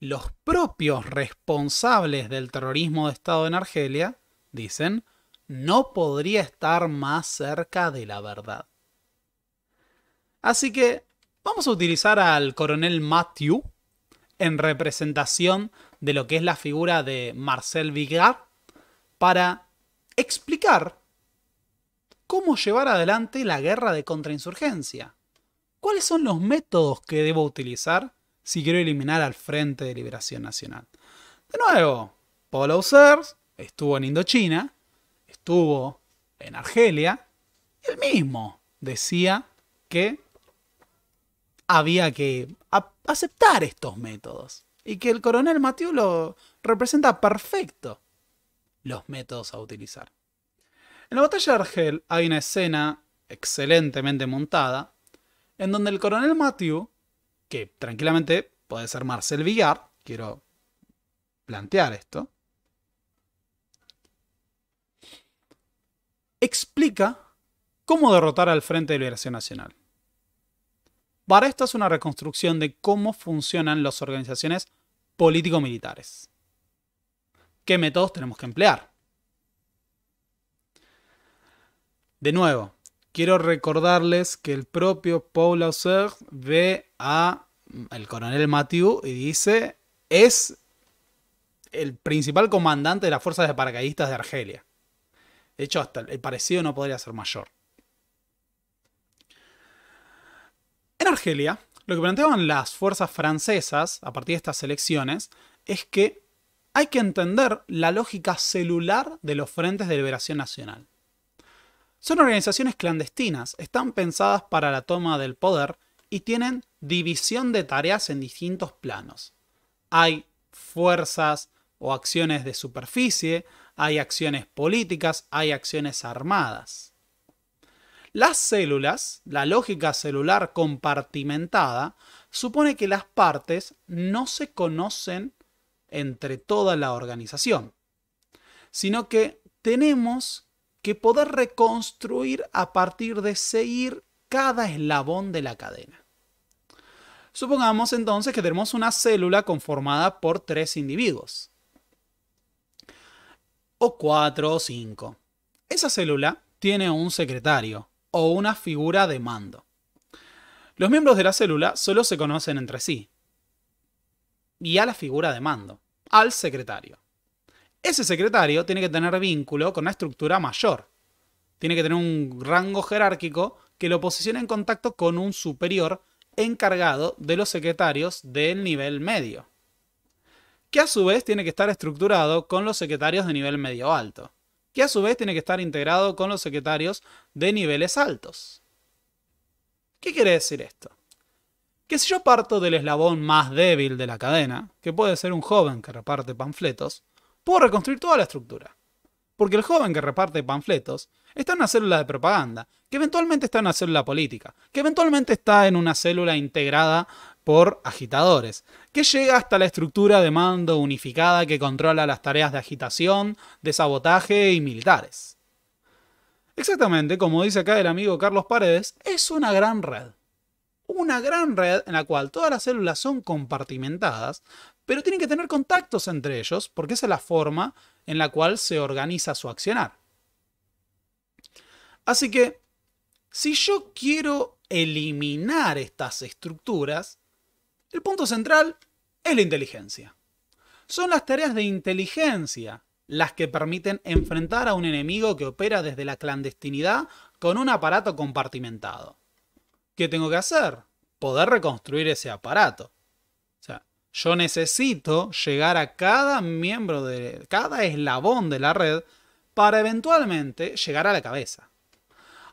los propios responsables del terrorismo de Estado en Argelia dicen, no podría estar más cerca de la verdad. Así que vamos a utilizar al coronel Matthew en representación de lo que es la figura de Marcel Vigard para explicar cómo llevar adelante la guerra de contrainsurgencia. ¿Cuáles son los métodos que debo utilizar si quiero eliminar al Frente de Liberación Nacional? De nuevo, Paul Auxerre estuvo en Indochina, estuvo en Argelia, y él mismo decía que había que aceptar estos métodos. Y que el coronel Mathieu lo representa perfecto los métodos a utilizar. En la batalla de Argel hay una escena excelentemente montada en donde el coronel Mathieu, que tranquilamente puede ser Marcel Villar, quiero plantear esto, explica cómo derrotar al Frente de Liberación Nacional. Para esto es una reconstrucción de cómo funcionan las organizaciones político-militares. ¿Qué métodos tenemos que emplear? De nuevo, quiero recordarles que el propio Paul Auser ve a mm, el coronel Mathieu y dice es el principal comandante de las fuerzas de paracaidistas de Argelia. De hecho, hasta el parecido no podría ser mayor. En Argelia, lo que planteaban las fuerzas francesas a partir de estas elecciones es que hay que entender la lógica celular de los frentes de liberación nacional. Son organizaciones clandestinas, están pensadas para la toma del poder y tienen división de tareas en distintos planos. Hay fuerzas o acciones de superficie, hay acciones políticas, hay acciones armadas. Las células, la lógica celular compartimentada, supone que las partes no se conocen entre toda la organización, sino que tenemos que poder reconstruir a partir de seguir cada eslabón de la cadena. Supongamos entonces que tenemos una célula conformada por tres individuos, o cuatro o cinco. Esa célula tiene un secretario, o una figura de mando. Los miembros de la célula solo se conocen entre sí. Y a la figura de mando, al secretario. Ese secretario tiene que tener vínculo con una estructura mayor. Tiene que tener un rango jerárquico que lo posicione en contacto con un superior encargado de los secretarios del nivel medio. Que a su vez tiene que estar estructurado con los secretarios de nivel medio alto que a su vez tiene que estar integrado con los secretarios de niveles altos. ¿Qué quiere decir esto? Que si yo parto del eslabón más débil de la cadena, que puede ser un joven que reparte panfletos, puedo reconstruir toda la estructura. Porque el joven que reparte panfletos está en una célula de propaganda, que eventualmente está en una célula política, que eventualmente está en una célula integrada por agitadores, que llega hasta la estructura de mando unificada que controla las tareas de agitación, de sabotaje y militares. Exactamente, como dice acá el amigo Carlos Paredes, es una gran red. Una gran red en la cual todas las células son compartimentadas, pero tienen que tener contactos entre ellos porque esa es la forma en la cual se organiza su accionar. Así que, si yo quiero eliminar estas estructuras, el punto central es la inteligencia. Son las tareas de inteligencia las que permiten enfrentar a un enemigo que opera desde la clandestinidad con un aparato compartimentado. ¿Qué tengo que hacer? Poder reconstruir ese aparato. O sea, yo necesito llegar a cada miembro de cada eslabón de la red para eventualmente llegar a la cabeza.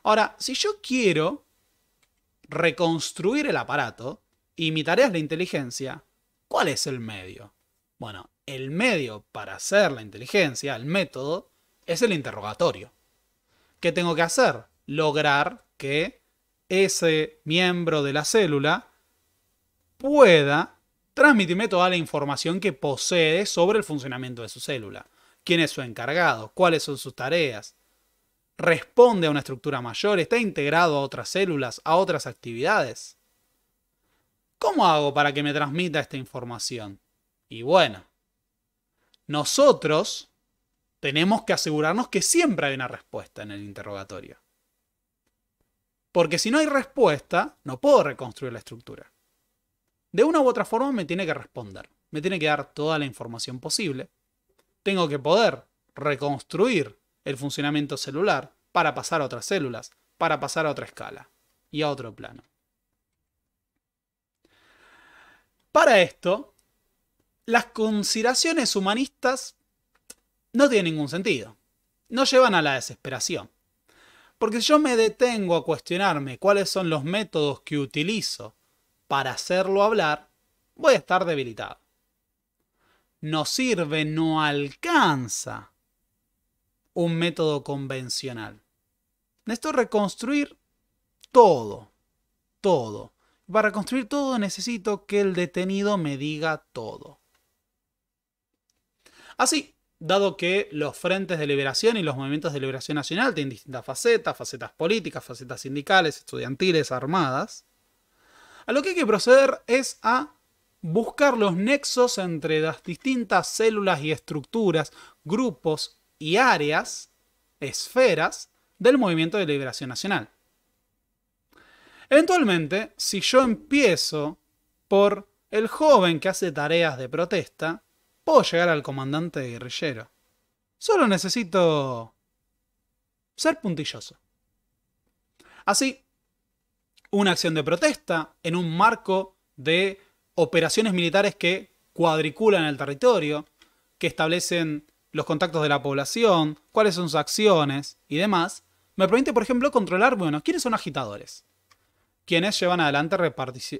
Ahora, si yo quiero reconstruir el aparato, y mi tarea es la inteligencia. ¿Cuál es el medio? Bueno, el medio para hacer la inteligencia, el método, es el interrogatorio. ¿Qué tengo que hacer? Lograr que ese miembro de la célula pueda transmitirme toda la información que posee sobre el funcionamiento de su célula. ¿Quién es su encargado? ¿Cuáles son sus tareas? ¿Responde a una estructura mayor? ¿Está integrado a otras células, a otras actividades? ¿Cómo hago para que me transmita esta información? Y bueno, nosotros tenemos que asegurarnos que siempre hay una respuesta en el interrogatorio. Porque si no hay respuesta, no puedo reconstruir la estructura. De una u otra forma me tiene que responder, me tiene que dar toda la información posible. Tengo que poder reconstruir el funcionamiento celular para pasar a otras células, para pasar a otra escala y a otro plano. Para esto, las consideraciones humanistas no tienen ningún sentido. No llevan a la desesperación. Porque si yo me detengo a cuestionarme cuáles son los métodos que utilizo para hacerlo hablar, voy a estar debilitado. No sirve, no alcanza un método convencional. Necesito reconstruir todo, todo. Para construir todo necesito que el detenido me diga todo. Así, dado que los frentes de liberación y los movimientos de liberación nacional tienen distintas facetas, facetas políticas, facetas sindicales, estudiantiles, armadas, a lo que hay que proceder es a buscar los nexos entre las distintas células y estructuras, grupos y áreas, esferas del movimiento de liberación nacional. Eventualmente, si yo empiezo por el joven que hace tareas de protesta, puedo llegar al comandante guerrillero. Solo necesito ser puntilloso. Así, una acción de protesta en un marco de operaciones militares que cuadriculan el territorio, que establecen los contactos de la población, cuáles son sus acciones y demás, me permite, por ejemplo, controlar, bueno, quiénes son agitadores quienes llevan adelante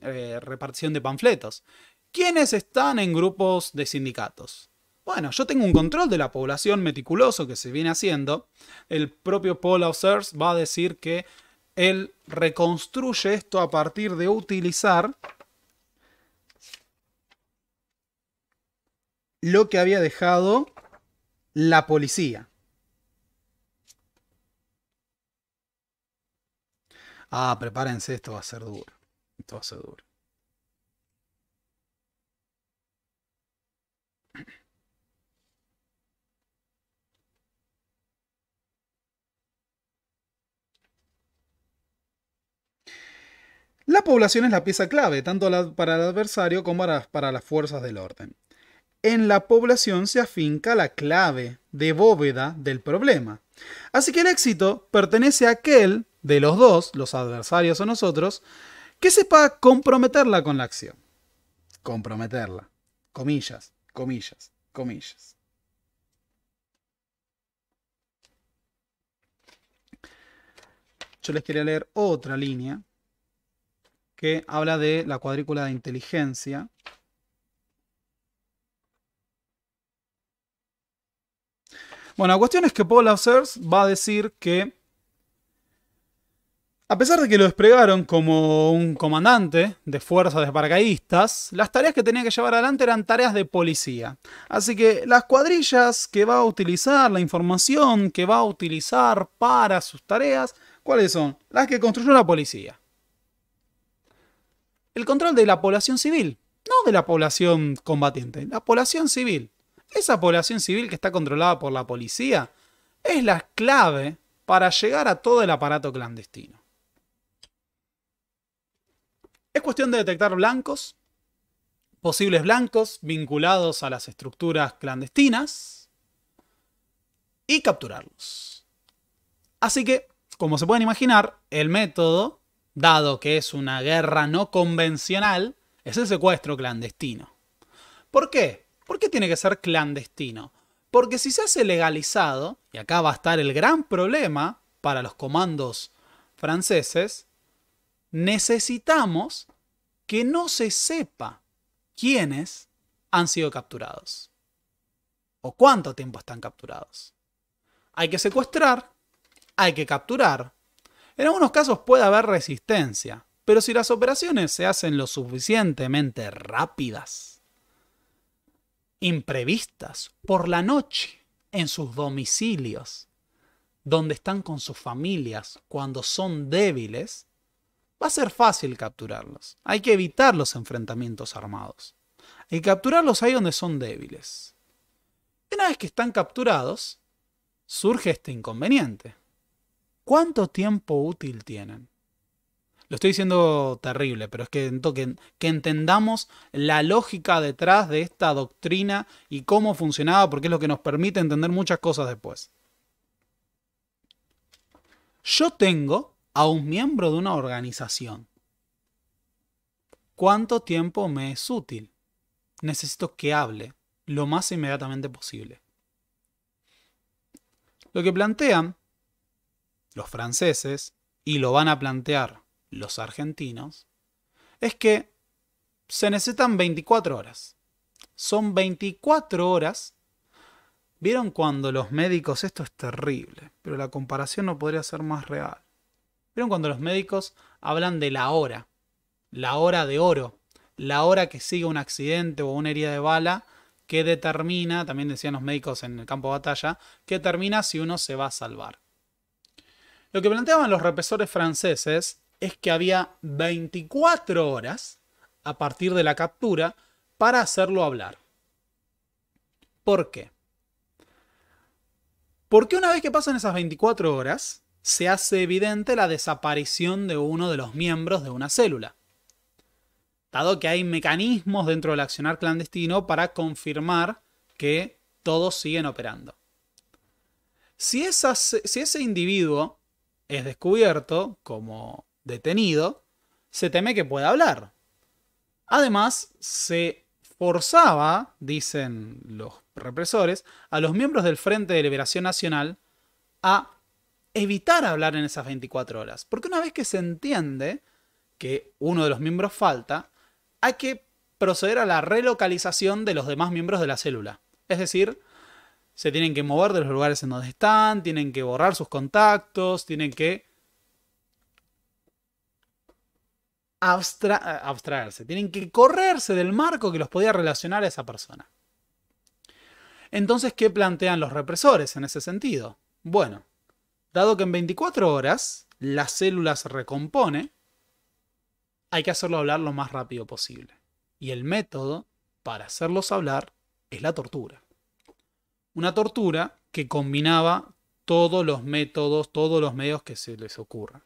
eh, repartición de panfletos. ¿Quiénes están en grupos de sindicatos? Bueno, yo tengo un control de la población meticuloso que se viene haciendo. El propio Paul va a decir que él reconstruye esto a partir de utilizar lo que había dejado la policía. Ah, prepárense, esto va a ser duro. Esto va a ser duro. La población es la pieza clave, tanto para el adversario como para las fuerzas del orden. En la población se afinca la clave de bóveda del problema. Así que el éxito pertenece a aquel de los dos, los adversarios o nosotros, que sepa comprometerla con la acción. Comprometerla. Comillas, comillas, comillas. Yo les quería leer otra línea que habla de la cuadrícula de inteligencia. Bueno, la cuestión es que Paul Lasers va a decir que a pesar de que lo desplegaron como un comandante de fuerzas de paracaidistas, las tareas que tenía que llevar adelante eran tareas de policía. Así que las cuadrillas que va a utilizar, la información que va a utilizar para sus tareas, ¿cuáles son? Las que construyó la policía. El control de la población civil, no de la población combatiente, la población civil. Esa población civil que está controlada por la policía es la clave para llegar a todo el aparato clandestino. Es cuestión de detectar blancos, posibles blancos vinculados a las estructuras clandestinas y capturarlos. Así que, como se pueden imaginar, el método, dado que es una guerra no convencional, es el secuestro clandestino. ¿Por qué? ¿Por qué tiene que ser clandestino? Porque si se hace legalizado, y acá va a estar el gran problema para los comandos franceses, necesitamos que no se sepa quiénes han sido capturados o cuánto tiempo están capturados. Hay que secuestrar, hay que capturar. En algunos casos puede haber resistencia, pero si las operaciones se hacen lo suficientemente rápidas, imprevistas, por la noche, en sus domicilios, donde están con sus familias cuando son débiles, va a ser fácil capturarlos. Hay que evitar los enfrentamientos armados. Y capturarlos ahí donde son débiles. Una vez que están capturados, surge este inconveniente. ¿Cuánto tiempo útil tienen? Lo estoy diciendo terrible, pero es que, que, entendamos la lógica detrás de esta doctrina y cómo funcionaba, porque es lo que nos permite entender muchas cosas después. Yo tengo a un miembro de una organización. ¿Cuánto tiempo me es útil? Necesito que hable lo más inmediatamente posible. Lo que plantean los franceses, y lo van a plantear los argentinos, es que se necesitan 24 horas. Son 24 horas. ¿Vieron cuando los médicos? Esto es terrible, pero la comparación no podría ser más real ¿Vieron cuando los médicos hablan de la hora? La hora de oro. La hora que sigue un accidente o una herida de bala que determina, también decían los médicos en el campo de batalla, que determina si uno se va a salvar. Lo que planteaban los represores franceses es que había 24 horas a partir de la captura para hacerlo hablar. ¿Por qué? Porque una vez que pasan esas 24 horas, se hace evidente la desaparición de uno de los miembros de una célula. Dado que hay mecanismos dentro del accionar clandestino para confirmar que todos siguen operando. Si, si ese individuo es descubierto como detenido, se teme que pueda hablar. Además, se forzaba, dicen los represores, a los miembros del Frente de Liberación Nacional a evitar hablar en esas 24 horas. Porque una vez que se entiende que uno de los miembros falta, hay que proceder a la relocalización de los demás miembros de la célula. Es decir, se tienen que mover de los lugares en donde están, tienen que borrar sus contactos, tienen que eh, abstraerse, tienen que correrse del marco que los podía relacionar a esa persona. Entonces, ¿qué plantean los represores en ese sentido? Bueno, Dado que en 24 horas la célula se recompone, hay que hacerlo hablar lo más rápido posible. Y el método para hacerlos hablar es la tortura. Una tortura que combinaba todos los métodos, todos los medios que se les ocurra.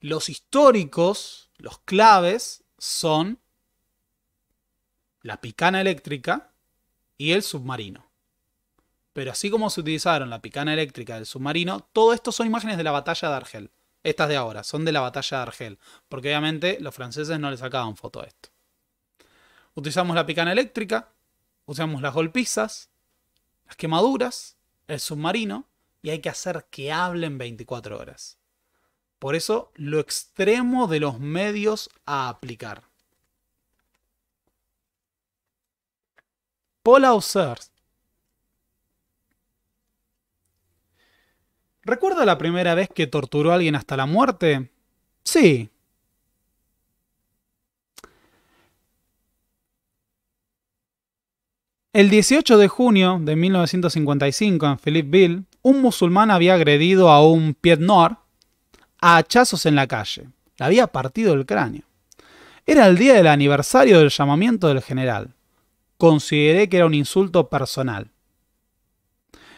Los históricos, los claves, son la picana eléctrica y el submarino. Pero así como se utilizaron la picana eléctrica del submarino, todo esto son imágenes de la batalla de Argel. Estas de ahora, son de la batalla de Argel, porque obviamente los franceses no le sacaban foto a esto. Utilizamos la picana eléctrica, usamos las golpizas, las quemaduras, el submarino, y hay que hacer que hablen 24 horas. Por eso, lo extremo de los medios a aplicar. Paul Auxerre ¿Recuerda la primera vez que torturó a alguien hasta la muerte? Sí. El 18 de junio de 1955 en Philippeville, un musulmán había agredido a un pied Noir a hachazos en la calle. Le había partido el cráneo. Era el día del aniversario del llamamiento del general. Consideré que era un insulto personal.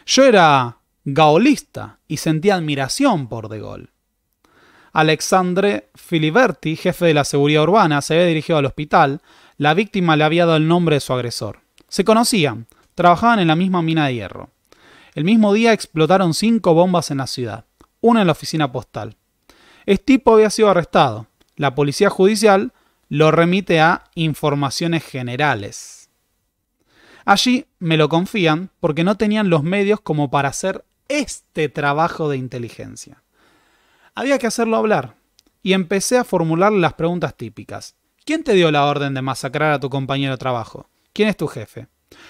Yo era gaolista y sentía admiración por De Gaulle. Alexandre Filiberti, jefe de la seguridad urbana, se había dirigido al hospital. La víctima le había dado el nombre de su agresor. Se conocían, trabajaban en la misma mina de hierro. El mismo día explotaron cinco bombas en la ciudad, una en la oficina postal. Este tipo había sido arrestado. La policía judicial lo remite a informaciones generales. Allí me lo confían porque no tenían los medios como para hacer este trabajo de inteligencia. Había que hacerlo hablar, y empecé a formular las preguntas típicas. ¿Quién te dio la orden de masacrar a tu compañero de trabajo? ¿Quién es tu jefe?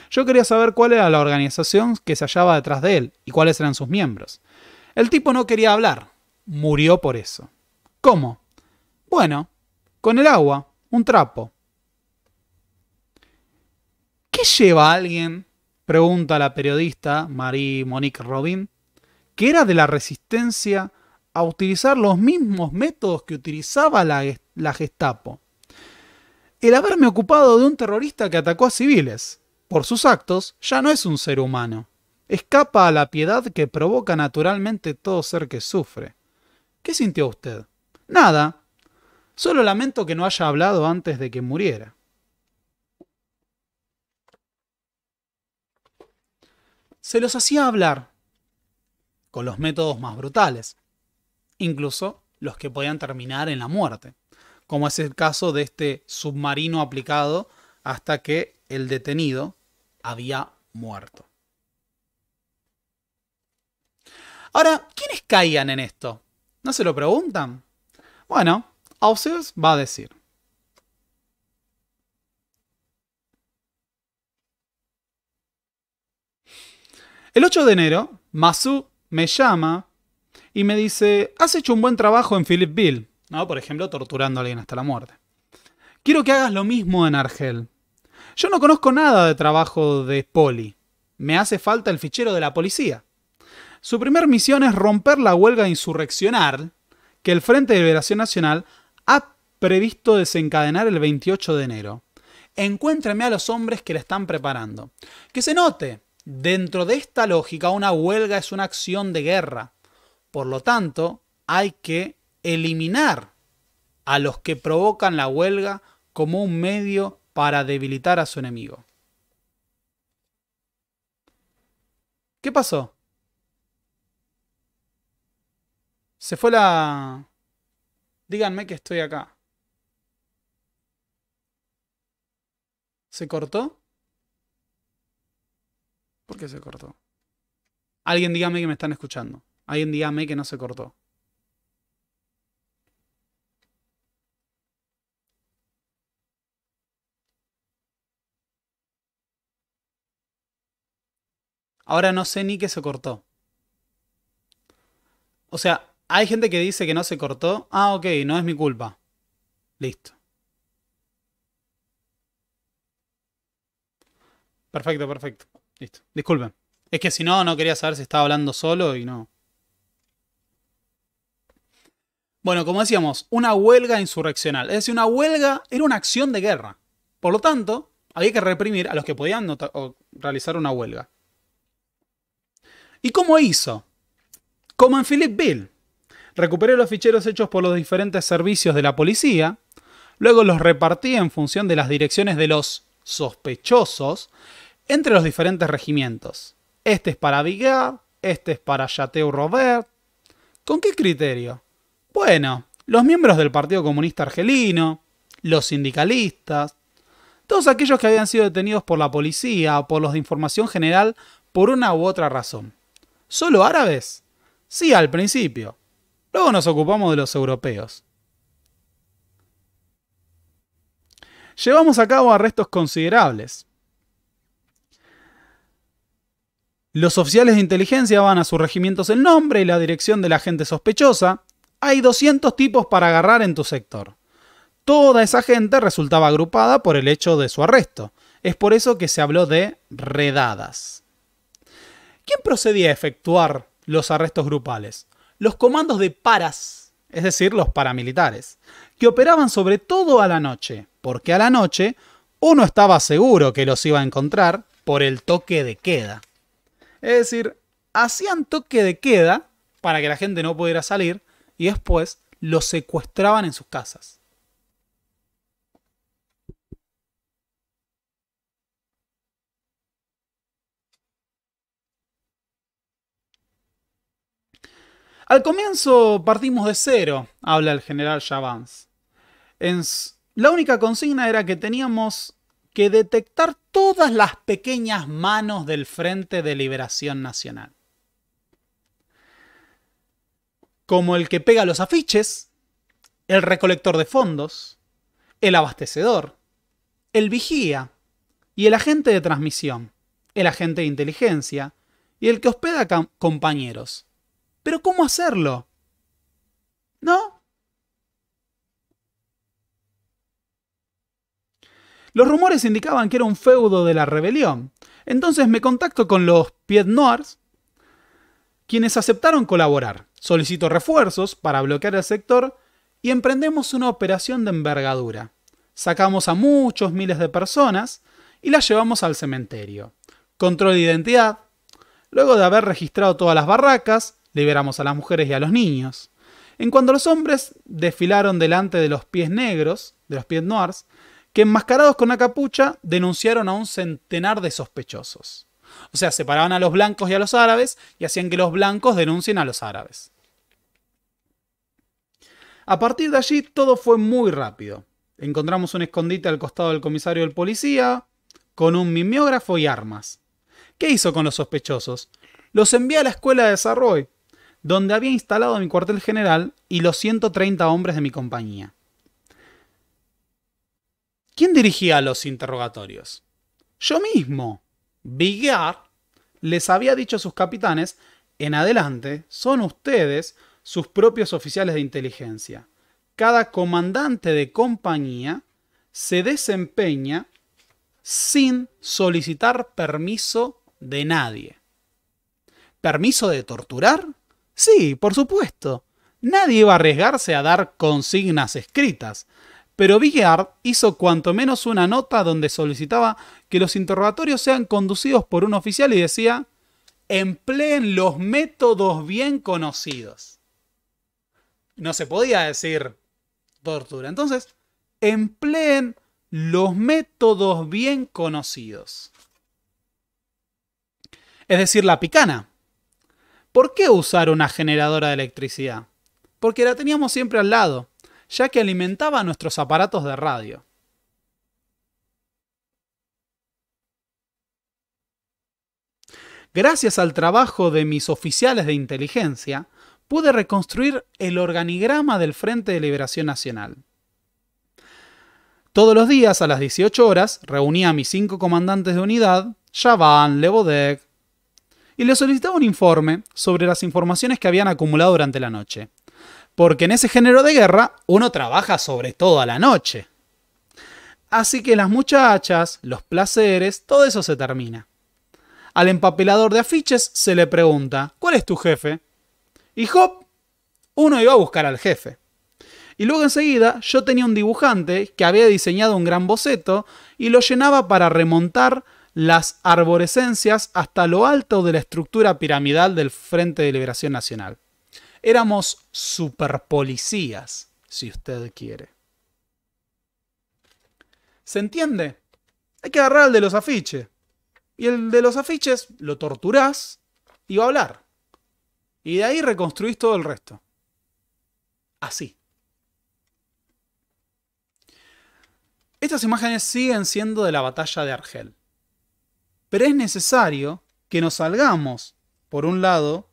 Yo quería saber cuál era la organización que se hallaba detrás de él y cuáles eran sus miembros. El tipo no quería hablar. Murió por eso. ¿Cómo? Bueno, con el agua, un trapo. ¿Qué lleva a alguien pregunta a la periodista Marie-Monique Robin, que era de la resistencia a utilizar los mismos métodos que utilizaba la, la Gestapo. El haberme ocupado de un terrorista que atacó a civiles, por sus actos, ya no es un ser humano. Escapa a la piedad que provoca naturalmente todo ser que sufre. ¿Qué sintió usted? Nada. Solo lamento que no haya hablado antes de que muriera. se los hacía hablar con los métodos más brutales, incluso los que podían terminar en la muerte, como es el caso de este submarino aplicado hasta que el detenido había muerto. Ahora, ¿quiénes caían en esto? ¿No se lo preguntan? Bueno, Ausius va a decir. El 8 de enero, Masu me llama y me dice, has hecho un buen trabajo en Philippeville, ¿no? Por ejemplo, torturando a alguien hasta la muerte. Quiero que hagas lo mismo en Argel. Yo no conozco nada de trabajo de poli. Me hace falta el fichero de la policía. Su primer misión es romper la huelga insurreccional que el Frente de Liberación Nacional ha previsto desencadenar el 28 de enero. Encuéntrame a los hombres que la están preparando. Que se note Dentro de esta lógica, una huelga es una acción de guerra. Por lo tanto, hay que eliminar a los que provocan la huelga como un medio para debilitar a su enemigo. ¿Qué pasó? Se fue la... Díganme que estoy acá. ¿Se cortó? ¿Por qué se cortó? Alguien dígame que me están escuchando. Alguien dígame que no se cortó. Ahora no sé ni que se cortó. O sea, hay gente que dice que no se cortó. Ah, ok, no es mi culpa. Listo. Perfecto, perfecto. Listo. Disculpen. Es que si no, no quería saber si estaba hablando solo y no. Bueno, como decíamos, una huelga insurreccional. Es decir, una huelga era una acción de guerra. Por lo tanto, había que reprimir a los que podían realizar una huelga. ¿Y cómo hizo? Como en Bill. Recuperé los ficheros hechos por los diferentes servicios de la policía, luego los repartí en función de las direcciones de los sospechosos entre los diferentes regimientos. Este es para Vigar, este es para Yateu Robert. ¿Con qué criterio? Bueno, los miembros del Partido Comunista Argelino, los sindicalistas, todos aquellos que habían sido detenidos por la policía o por los de información general por una u otra razón. ¿Solo árabes? Sí, al principio. Luego nos ocupamos de los europeos. Llevamos a cabo arrestos considerables. Los oficiales de inteligencia van a sus regimientos el nombre y la dirección de la gente sospechosa. Hay 200 tipos para agarrar en tu sector. Toda esa gente resultaba agrupada por el hecho de su arresto. Es por eso que se habló de redadas. ¿Quién procedía a efectuar los arrestos grupales? Los comandos de paras, es decir, los paramilitares, que operaban sobre todo a la noche, porque a la noche uno estaba seguro que los iba a encontrar por el toque de queda. Es decir, hacían toque de queda para que la gente no pudiera salir y después los secuestraban en sus casas. Al comienzo partimos de cero, habla el general Javans. la única consigna era que teníamos que detectar todas las pequeñas manos del Frente de Liberación Nacional. Como el que pega los afiches, el recolector de fondos, el abastecedor, el vigía y el agente de transmisión, el agente de inteligencia y el que hospeda compañeros. Pero ¿cómo hacerlo? ¿No? Los rumores indicaban que era un feudo de la rebelión. Entonces me contacto con los Pied Noirs, quienes aceptaron colaborar. Solicito refuerzos para bloquear el sector y emprendemos una operación de envergadura. Sacamos a muchos miles de personas y las llevamos al cementerio. Control de identidad. Luego de haber registrado todas las barracas, liberamos a las mujeres y a los niños. En cuanto los hombres desfilaron delante de los pies negros, de los pies noirs, que enmascarados con una capucha denunciaron a un centenar de sospechosos. O sea, separaban a los blancos y a los árabes y hacían que los blancos denuncien a los árabes. A partir de allí todo fue muy rápido. Encontramos un escondite al costado del comisario del policía, con un mimeógrafo y armas. ¿Qué hizo con los sospechosos? Los envié a la escuela de desarrollo, donde había instalado mi cuartel general y los 130 hombres de mi compañía. ¿Quién dirigía los interrogatorios? Yo mismo. Bigard les había dicho a sus capitanes, en adelante son ustedes sus propios oficiales de inteligencia. Cada comandante de compañía se desempeña sin solicitar permiso de nadie. ¿Permiso de torturar? Sí, por supuesto. Nadie va a arriesgarse a dar consignas escritas pero Villard hizo cuanto menos una nota donde solicitaba que los interrogatorios sean conducidos por un oficial y decía, empleen los métodos bien conocidos. No se podía decir tortura. Entonces, empleen los métodos bien conocidos. Es decir, la picana. ¿Por qué usar una generadora de electricidad? Porque la teníamos siempre al lado ya que alimentaba nuestros aparatos de radio. Gracias al trabajo de mis oficiales de inteligencia, pude reconstruir el organigrama del Frente de Liberación Nacional. Todos los días a las 18 horas reunía a mis cinco comandantes de unidad, Chavan, Levodec, y les solicitaba un informe sobre las informaciones que habían acumulado durante la noche porque en ese género de guerra uno trabaja sobre todo a la noche. Así que las muchachas, los placeres, todo eso se termina. Al empapelador de afiches se le pregunta, ¿cuál es tu jefe? Y hop, uno iba a buscar al jefe. Y luego enseguida yo tenía un dibujante que había diseñado un gran boceto y lo llenaba para remontar las arborescencias hasta lo alto de la estructura piramidal del Frente de Liberación Nacional. Éramos superpolicías, si usted quiere. ¿Se entiende? Hay que agarrar al de los afiches. Y el de los afiches lo torturás y va a hablar. Y de ahí reconstruís todo el resto. Así. Estas imágenes siguen siendo de la batalla de Argel. Pero es necesario que nos salgamos, por un lado,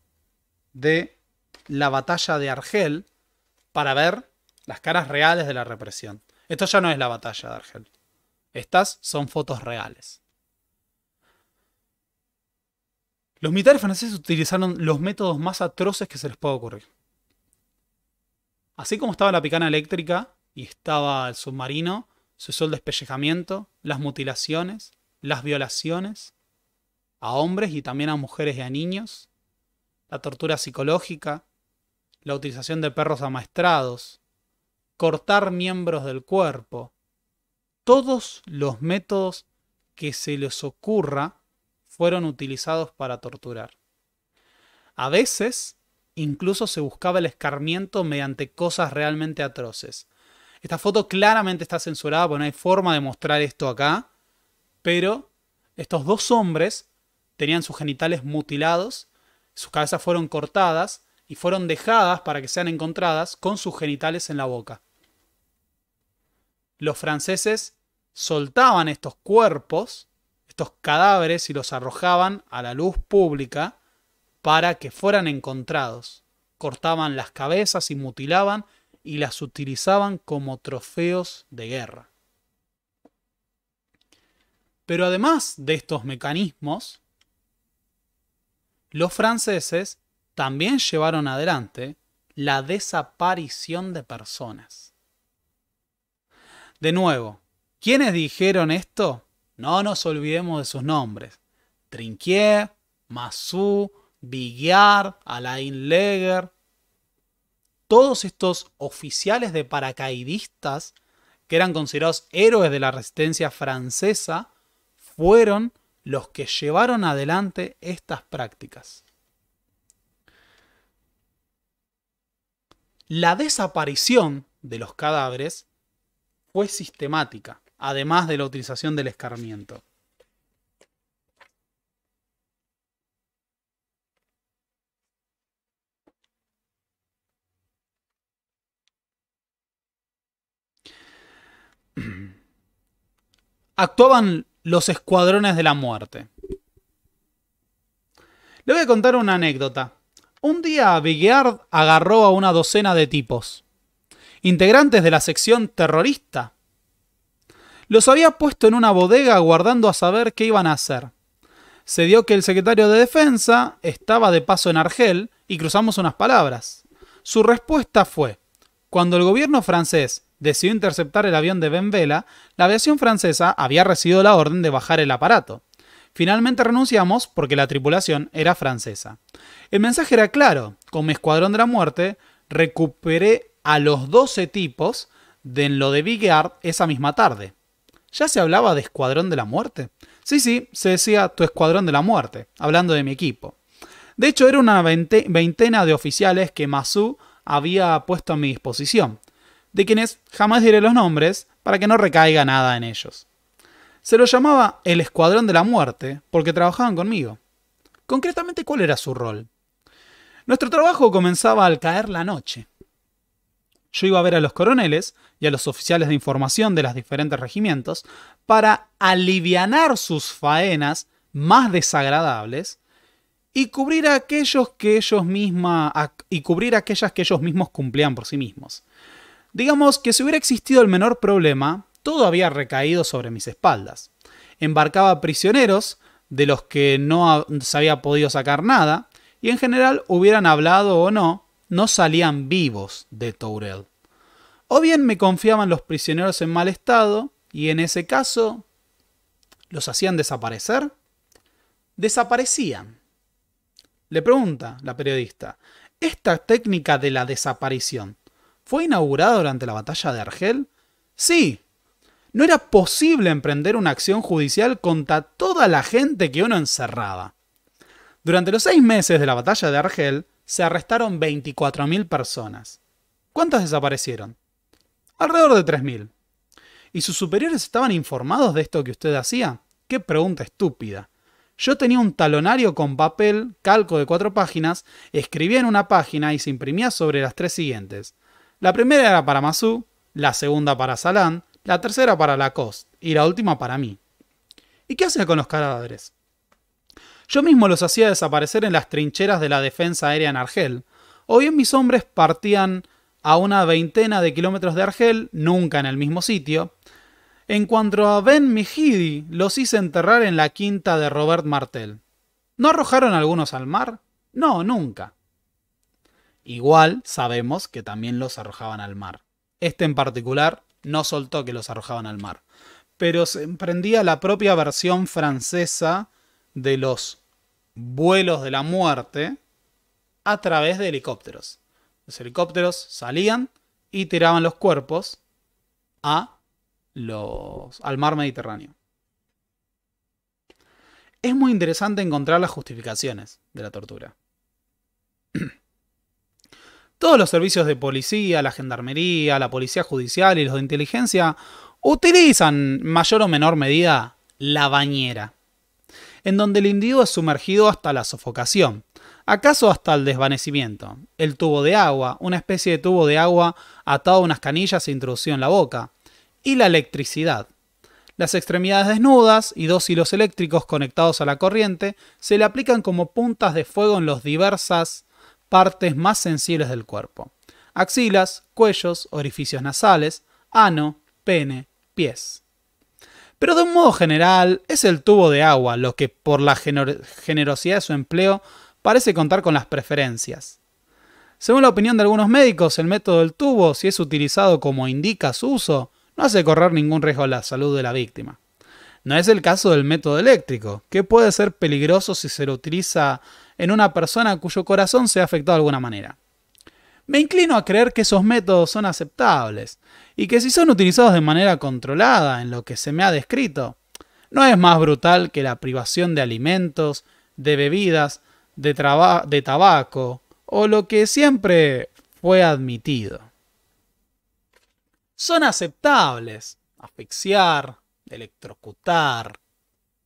de la batalla de Argel para ver las caras reales de la represión. Esto ya no es la batalla de Argel. Estas son fotos reales. Los militares franceses utilizaron los métodos más atroces que se les puede ocurrir. Así como estaba la picana eléctrica y estaba el submarino, su usó el despellejamiento, las mutilaciones, las violaciones a hombres y también a mujeres y a niños, la tortura psicológica, la utilización de perros amaestrados, cortar miembros del cuerpo, todos los métodos que se les ocurra fueron utilizados para torturar. A veces, incluso se buscaba el escarmiento mediante cosas realmente atroces. Esta foto claramente está censurada porque no hay forma de mostrar esto acá, pero estos dos hombres tenían sus genitales mutilados, sus cabezas fueron cortadas y fueron dejadas para que sean encontradas con sus genitales en la boca. Los franceses soltaban estos cuerpos, estos cadáveres, y los arrojaban a la luz pública para que fueran encontrados. Cortaban las cabezas y mutilaban y las utilizaban como trofeos de guerra. Pero además de estos mecanismos, los franceses también llevaron adelante la desaparición de personas. De nuevo, ¿quiénes dijeron esto? No nos olvidemos de sus nombres. Trinquier, Massou, Biguiar, Alain Leger. Todos estos oficiales de paracaidistas que eran considerados héroes de la resistencia francesa, fueron los que llevaron adelante estas prácticas. La desaparición de los cadáveres fue sistemática, además de la utilización del escarmiento. Actuaban los escuadrones de la muerte. Le voy a contar una anécdota un día Bigard agarró a una docena de tipos, integrantes de la sección terrorista. Los había puesto en una bodega guardando a saber qué iban a hacer. Se dio que el secretario de Defensa estaba de paso en Argel y cruzamos unas palabras. Su respuesta fue, cuando el gobierno francés decidió interceptar el avión de Ben Vela, la aviación francesa había recibido la orden de bajar el aparato. Finalmente renunciamos porque la tripulación era francesa. El mensaje era claro, con mi escuadrón de la muerte recuperé a los 12 tipos de lo de Bigard esa misma tarde. ¿Ya se hablaba de escuadrón de la muerte? Sí, sí, se decía tu escuadrón de la muerte, hablando de mi equipo. De hecho, era una veintena de oficiales que Masu había puesto a mi disposición, de quienes jamás diré los nombres para que no recaiga nada en ellos. Se lo llamaba el Escuadrón de la Muerte porque trabajaban conmigo. Concretamente, ¿cuál era su rol? Nuestro trabajo comenzaba al caer la noche. Yo iba a ver a los coroneles y a los oficiales de información de los diferentes regimientos para alivianar sus faenas más desagradables y cubrir aquellos que ellos y cubrir aquellas que ellos mismos cumplían por sí mismos. Digamos que si hubiera existido el menor problema, todo había recaído sobre mis espaldas. Embarcaba prisioneros, de los que no se había podido sacar nada, y en general hubieran hablado o no, no salían vivos de Tourel. O bien me confiaban los prisioneros en mal estado, y en ese caso, ¿los hacían desaparecer? Desaparecían. Le pregunta la periodista, ¿esta técnica de la desaparición fue inaugurada durante la batalla de Argel? Sí, no era posible emprender una acción judicial contra toda la gente que uno encerraba. Durante los seis meses de la batalla de Argel, se arrestaron 24.000 personas. ¿Cuántas desaparecieron? Alrededor de 3.000. ¿Y sus superiores estaban informados de esto que usted hacía? Qué pregunta estúpida. Yo tenía un talonario con papel, calco de cuatro páginas, escribía en una página y se imprimía sobre las tres siguientes. La primera era para Masú, la segunda para Salán, la tercera para Lacoste y la última para mí. ¿Y qué hacía con los cadáveres? Yo mismo los hacía desaparecer en las trincheras de la defensa aérea en Argel, o bien mis hombres partían a una veintena de kilómetros de Argel, nunca en el mismo sitio. En cuanto a Ben Mihidi, los hice enterrar en la quinta de Robert Martel. ¿No arrojaron algunos al mar? No, nunca. Igual sabemos que también los arrojaban al mar. Este en particular no soltó que los arrojaban al mar. Pero se emprendía la propia versión francesa de los vuelos de la muerte a través de helicópteros. Los helicópteros salían y tiraban los cuerpos a los, al mar Mediterráneo. Es muy interesante encontrar las justificaciones de la tortura todos los servicios de policía, la gendarmería, la policía judicial y los de inteligencia utilizan mayor o menor medida la bañera, en donde el individuo es sumergido hasta la sofocación, acaso hasta el desvanecimiento. El tubo de agua, una especie de tubo de agua atado a unas canillas e introducido en la boca, y la electricidad. Las extremidades desnudas y dos hilos eléctricos conectados a la corriente se le aplican como puntas de fuego en los diversas partes más sensibles del cuerpo. Axilas, cuellos, orificios nasales, ano, pene, pies. Pero de un modo general, es el tubo de agua lo que, por la generosidad de su empleo, parece contar con las preferencias. Según la opinión de algunos médicos, el método del tubo, si es utilizado como indica su uso, no hace correr ningún riesgo a la salud de la víctima. No es el caso del método eléctrico, que puede ser peligroso si se lo utiliza en una persona cuyo corazón se ha afectado de alguna manera. Me inclino a creer que esos métodos son aceptables y que si son utilizados de manera controlada en lo que se me ha descrito, no es más brutal que la privación de alimentos, de bebidas, de, de tabaco o lo que siempre fue admitido. Son aceptables asfixiar, electrocutar,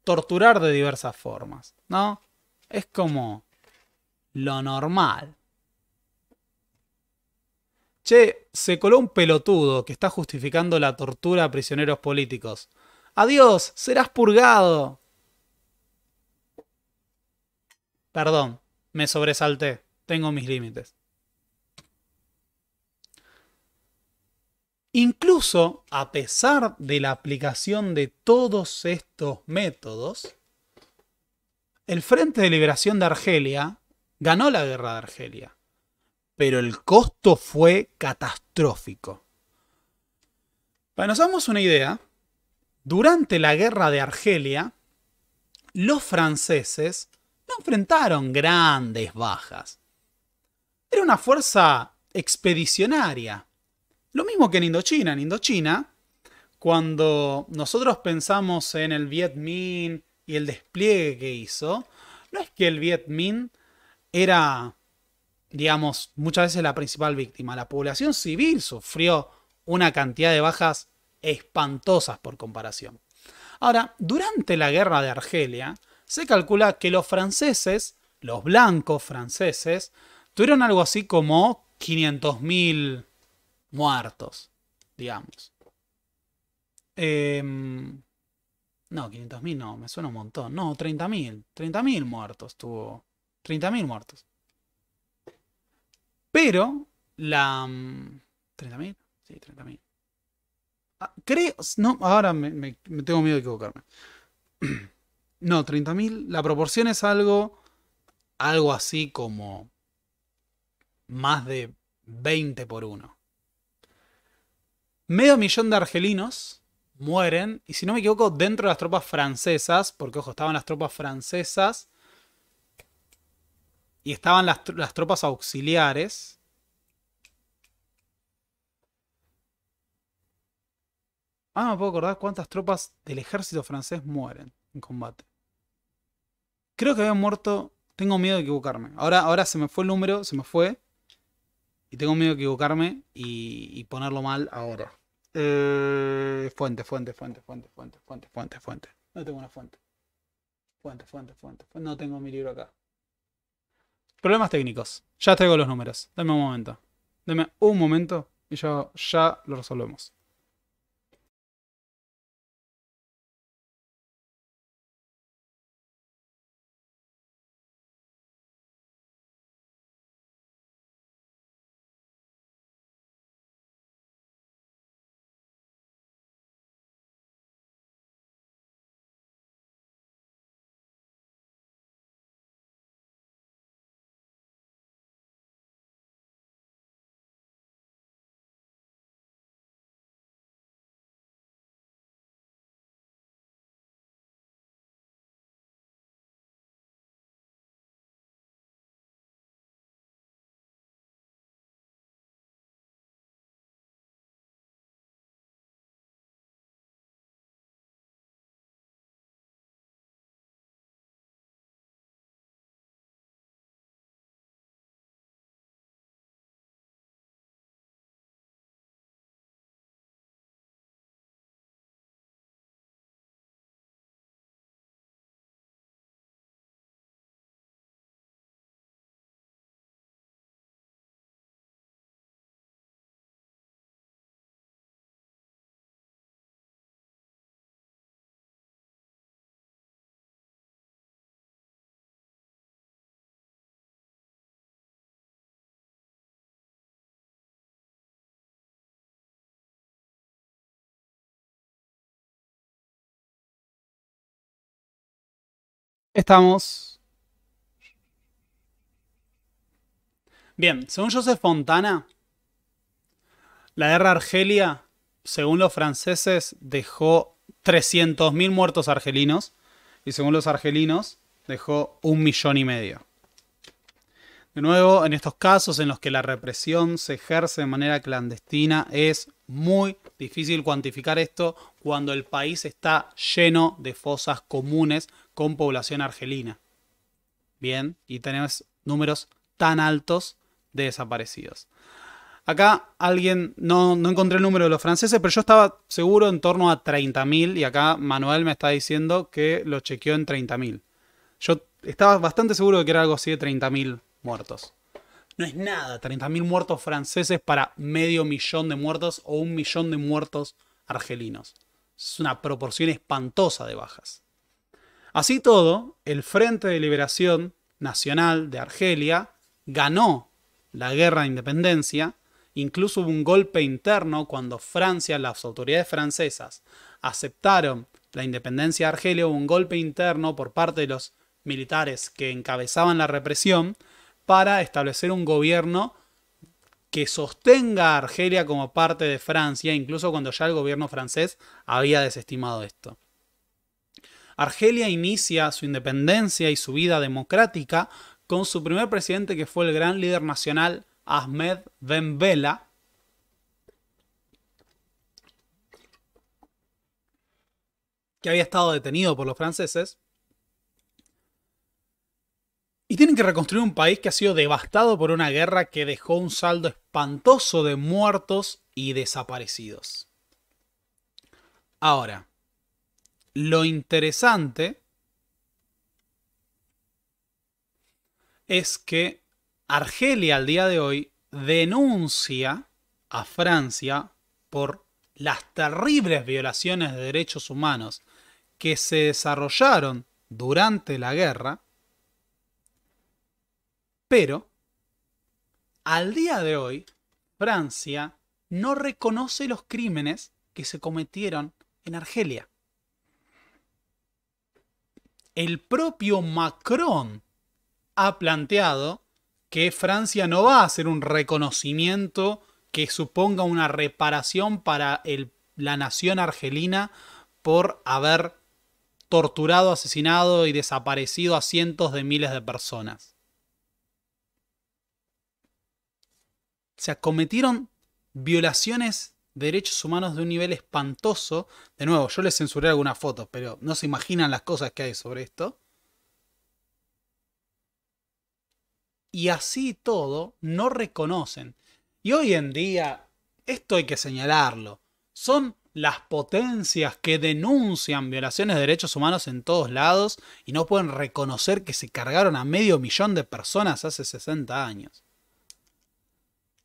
torturar de diversas formas, ¿no? Es como lo normal. Che, se coló un pelotudo que está justificando la tortura a prisioneros políticos. Adiós, serás purgado. Perdón, me sobresalté. Tengo mis límites. Incluso a pesar de la aplicación de todos estos métodos, el Frente de Liberación de Argelia ganó la guerra de Argelia, pero el costo fue catastrófico. Para nos damos una idea, durante la guerra de Argelia, los franceses no enfrentaron grandes bajas. Era una fuerza expedicionaria. Lo mismo que en Indochina. En Indochina, cuando nosotros pensamos en el Viet Minh, y el despliegue que hizo, no es que el Viet Minh era, digamos, muchas veces la principal víctima. La población civil sufrió una cantidad de bajas espantosas por comparación. Ahora, durante la guerra de Argelia, se calcula que los franceses, los blancos franceses, tuvieron algo así como 500.000 muertos, digamos. Eh, no, 500.000 no, me suena un montón. No, 30.000. 30.000 muertos tuvo. 30.000 muertos. Pero la... 30.000. Mm, sí, 30.000. Ah, creo... No, ahora me, me, tengo miedo de equivocarme. No, 30.000. La proporción es algo... Algo así como... Más de 20 por 1. Medio millón de argelinos mueren. Y si no me equivoco, dentro de las tropas francesas, porque ojo, estaban las tropas francesas y estaban las, tropas auxiliares. Ah, no me puedo acordar cuántas tropas del ejército francés mueren en combate. Creo que habían muerto. Tengo miedo de equivocarme. Ahora, ahora se me fue el número, se me fue. Y tengo miedo de equivocarme y ponerlo mal ahora. Eh, fuente, fuente, fuente, fuente, fuente, fuente, fuente, fuente. No tengo una fuente. Fuente, fuente, fuente. No tengo mi libro acá. Problemas técnicos. Ya traigo los números. Dame un momento. Dame un momento y ya lo resolvemos. Estamos. Bien, según Joseph Fontana, la guerra Argelia, según los franceses, dejó 300.000 muertos argelinos y según los argelinos, dejó un millón y medio. De nuevo, en estos casos en los que la represión se ejerce de manera clandestina, es muy difícil cuantificar esto cuando el país está lleno de fosas comunes con población argelina. Bien, y tenemos números tan altos de desaparecidos. Acá alguien, no, no, encontré el número de los franceses, pero yo estaba seguro en torno a 30.000 y acá Manuel me está diciendo que lo chequeó en 30.000. Yo estaba bastante seguro de que era algo así de 30.000 muertos. No es nada, 30.000 muertos franceses para medio millón de muertos o un millón de muertos argelinos. Es una proporción espantosa de bajas. Así todo, el Frente de Liberación Nacional de Argelia ganó la guerra de independencia, incluso hubo un golpe interno cuando Francia, las autoridades francesas, aceptaron la independencia de Argelia, hubo un golpe interno por parte de los militares que encabezaban la represión para establecer un gobierno que sostenga a Argelia como parte de Francia, incluso cuando ya el gobierno francés había desestimado esto. Argelia inicia su independencia y su vida democrática con su primer presidente que fue el gran líder nacional Ahmed Ben Bella. que había estado detenido por los franceses. Y tienen que reconstruir un país que ha sido devastado por una guerra que dejó un saldo espantoso de muertos y desaparecidos. Ahora, lo interesante es que Argelia al día de hoy denuncia a Francia por las terribles violaciones de derechos humanos que se desarrollaron durante la guerra, pero al día de hoy Francia no reconoce los crímenes que se cometieron en Argelia el propio Macron ha planteado que Francia no va a hacer un reconocimiento que suponga una reparación para la nación argelina por haber torturado, asesinado y desaparecido a cientos de miles de personas. Se sea, cometieron violaciones derechos humanos de un nivel espantoso. De nuevo, yo les censuré algunas fotos, pero no se imaginan las cosas que hay sobre esto. Y así todo, no reconocen. Y hoy en día, esto hay que señalarlo, son las potencias que denuncian violaciones de derechos humanos en todos lados y no pueden reconocer que se cargaron a medio millón de personas hace 60 años.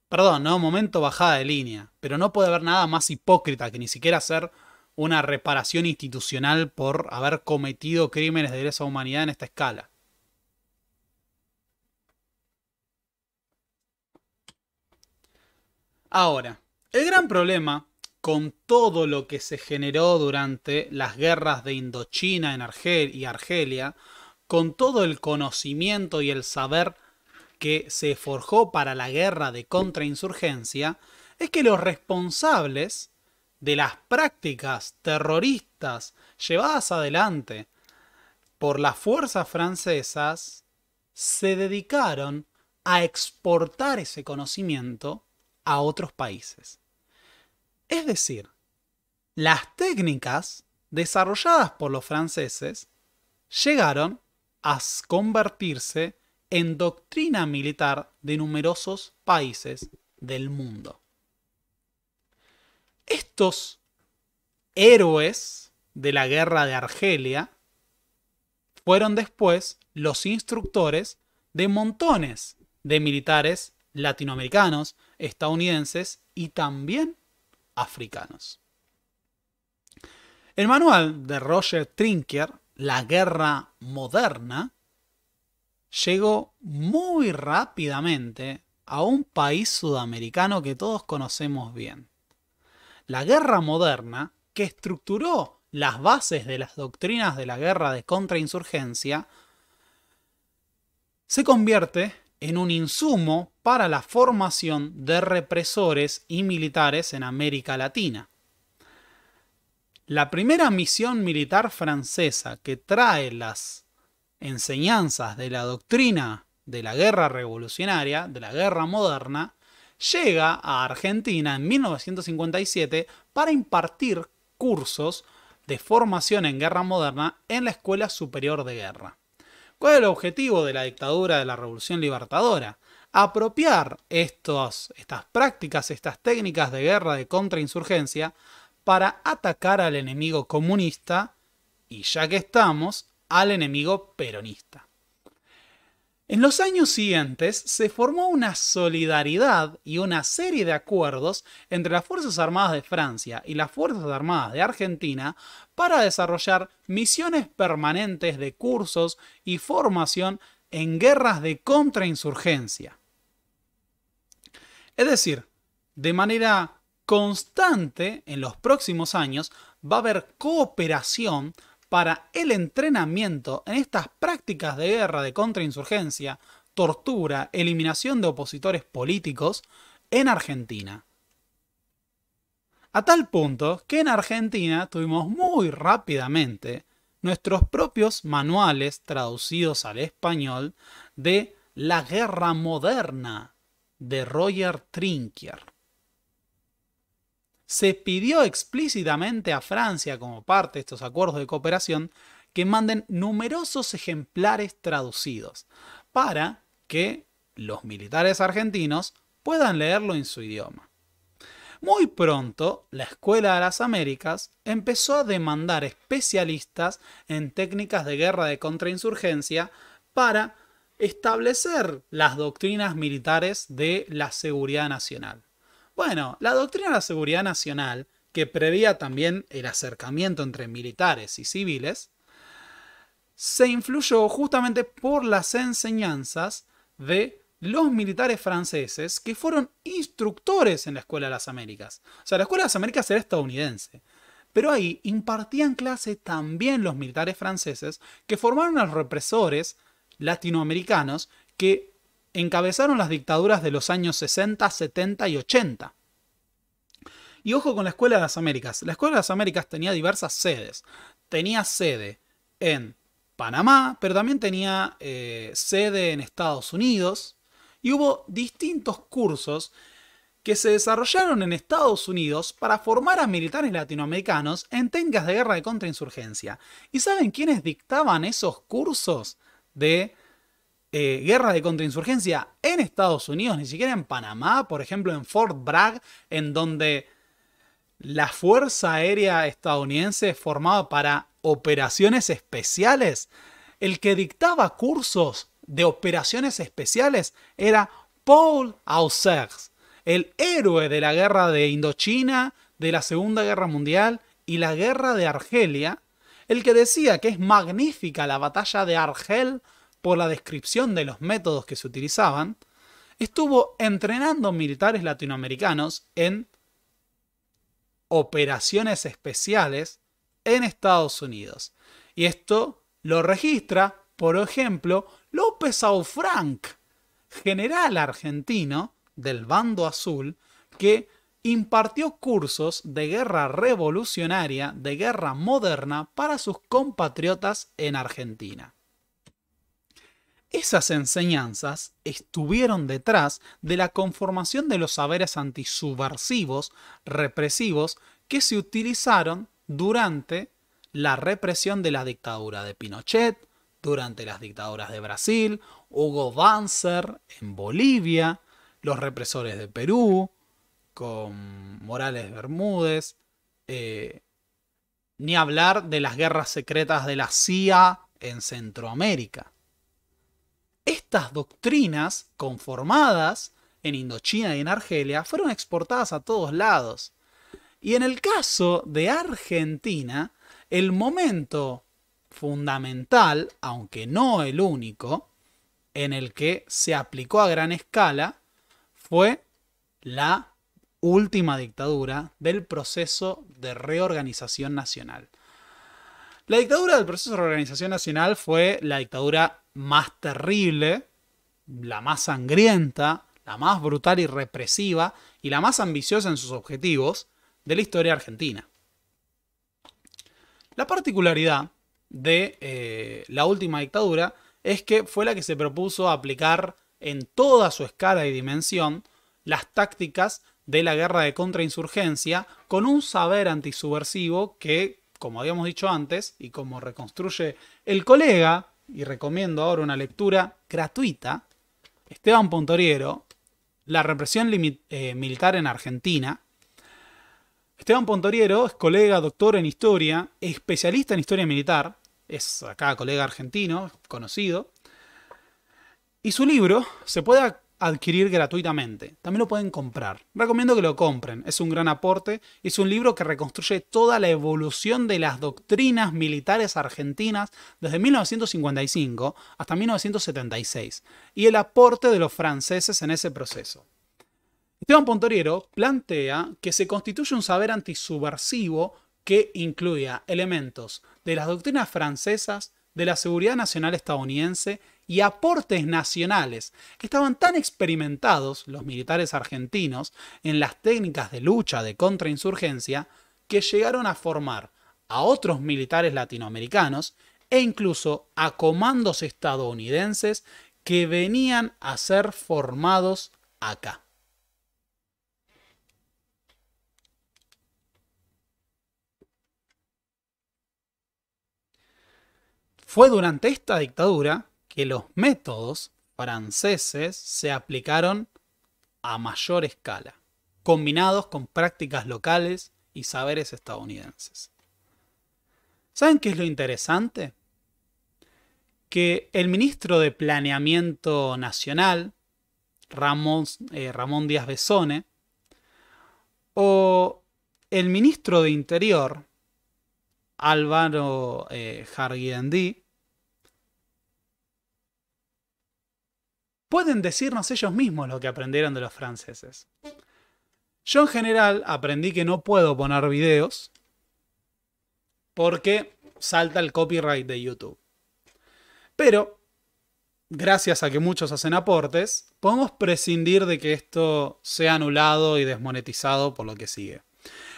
Perdón, ¿no? Momento bajada de línea. Pero no puede haber nada más hipócrita que ni siquiera hacer una reparación institucional por haber cometido crímenes de lesa humanidad en esta escala. Ahora, el gran problema con todo lo que se generó durante las guerras de Indochina en Argel y Argelia, con todo el conocimiento y el saber que se forjó para la guerra de contrainsurgencia es que los responsables de las prácticas terroristas llevadas adelante por las fuerzas francesas se dedicaron a exportar ese conocimiento a otros países. Es decir, las técnicas desarrolladas por los franceses llegaron a convertirse en doctrina militar de numerosos países del mundo. Estos héroes de la guerra de Argelia fueron después los instructores de montones de militares latinoamericanos, estadounidenses y también africanos. El manual de Roger Trinker, La Guerra Moderna, llegó muy rápidamente a un país sudamericano que todos conocemos bien. La guerra moderna, que estructuró las bases de las doctrinas de la guerra de contrainsurgencia, se convierte en un insumo para la formación de represores y militares en América Latina. La primera misión militar francesa que trae las enseñanzas de la doctrina de la guerra revolucionaria, de la guerra moderna, llega a Argentina en 1957 para impartir cursos de formación en guerra moderna en la Escuela Superior de Guerra. ¿Cuál es el objetivo de la dictadura de la Revolución Libertadora? Apropiar estas prácticas, estas técnicas de guerra de contrainsurgencia para atacar al enemigo comunista y ya que estamos, al enemigo peronista. En los años siguientes se formó una solidaridad y una serie de acuerdos entre las Fuerzas Armadas de Francia y las Fuerzas Armadas de Argentina para desarrollar misiones permanentes de cursos y formación en guerras de contrainsurgencia. Es decir, de manera constante en los próximos años va a haber cooperación para el entrenamiento en estas prácticas de guerra de contrainsurgencia, tortura, eliminación de opositores políticos en Argentina. A tal punto que en Argentina tuvimos muy rápidamente nuestros propios manuales traducidos al español de La Guerra Moderna de Roger Trinquier se pidió explícitamente a Francia, como parte de estos acuerdos de cooperación, que manden numerosos ejemplares traducidos para que los militares argentinos puedan leerlo en su idioma. Muy pronto, la Escuela de las Américas empezó a demandar especialistas en técnicas de guerra de contrainsurgencia para establecer las doctrinas militares de la seguridad nacional. Bueno, la doctrina de la seguridad nacional, que prevía también el acercamiento entre militares y civiles, se influyó justamente por las enseñanzas de los militares franceses que fueron instructores en la Escuela de las Américas. O sea, la Escuela de las Américas era estadounidense. Pero ahí impartían clase también los militares franceses que formaron a los represores latinoamericanos que encabezaron las dictaduras de los años 60, 70 y 80. Y ojo con la Escuela de las Américas. La Escuela de las Américas tenía diversas sedes. Tenía sede en Panamá, pero también tenía eh, sede en Estados Unidos. Y hubo distintos cursos que se desarrollaron en Estados Unidos para formar a militares latinoamericanos en técnicas de guerra de contrainsurgencia. ¿Y saben quiénes dictaban esos cursos de eh, guerra de contrainsurgencia en Estados Unidos, ni siquiera en Panamá, por ejemplo en Fort Bragg, en donde la Fuerza Aérea estadounidense formaba para operaciones especiales, el que dictaba cursos de operaciones especiales era Paul Auxerre, el héroe de la guerra de Indochina, de la Segunda Guerra Mundial y la guerra de Argelia, el que decía que es magnífica la batalla de Argel por la descripción de los métodos que se utilizaban, estuvo entrenando militares latinoamericanos en operaciones especiales en Estados Unidos. Y esto lo registra, por ejemplo, López Aufranc, general argentino del bando azul, que impartió cursos de guerra revolucionaria, de guerra moderna para sus compatriotas en Argentina. Esas enseñanzas estuvieron detrás de la conformación de los saberes antisubversivos, represivos, que se utilizaron durante la represión de la dictadura de Pinochet, durante las dictaduras de Brasil, Hugo Banzer en Bolivia, los represores de Perú, con Morales Bermúdez, eh, ni hablar de las guerras secretas de la CIA en Centroamérica. Estas doctrinas conformadas en Indochina y en Argelia fueron exportadas a todos lados. Y en el caso de Argentina, el momento fundamental, aunque no el único, en el que se aplicó a gran escala fue la última dictadura del proceso de reorganización nacional. La dictadura del proceso de reorganización nacional fue la dictadura más terrible, la más sangrienta, la más brutal y represiva y la más ambiciosa en sus objetivos de la historia argentina. La particularidad de eh, la última dictadura es que fue la que se propuso aplicar en toda su escala y dimensión las tácticas de la guerra de contrainsurgencia con un saber antisubversivo que, como habíamos dicho antes y como reconstruye el colega y recomiendo ahora una lectura gratuita, Esteban Pontoriero, La represión eh, militar en Argentina. Esteban Pontoriero es colega, doctor en historia, especialista en historia militar, es acá colega argentino, conocido. Y su libro se puede adquirir gratuitamente. También lo pueden comprar. Recomiendo que lo compren. Es un gran aporte. Es un libro que reconstruye toda la evolución de las doctrinas militares argentinas desde 1955 hasta 1976 y el aporte de los franceses en ese proceso. Esteban Pontoriero plantea que se constituye un saber antisubversivo que incluya elementos de las doctrinas francesas, de la seguridad nacional estadounidense y aportes nacionales. que Estaban tan experimentados los militares argentinos en las técnicas de lucha de contrainsurgencia que llegaron a formar a otros militares latinoamericanos e incluso a comandos estadounidenses que venían a ser formados acá. Fue durante esta dictadura que los métodos franceses se aplicaron a mayor escala, combinados con prácticas locales y saberes estadounidenses. ¿Saben qué es lo interesante? Que el ministro de Planeamiento Nacional, Ramón, eh, Ramón Díaz Besone, o el ministro de Interior, Álvaro eh, pueden decirnos ellos mismos lo que aprendieron de los franceses. Yo en general aprendí que no puedo poner videos porque salta el copyright de YouTube. Pero, gracias a que muchos hacen aportes, podemos prescindir de que esto sea anulado y desmonetizado por lo que sigue.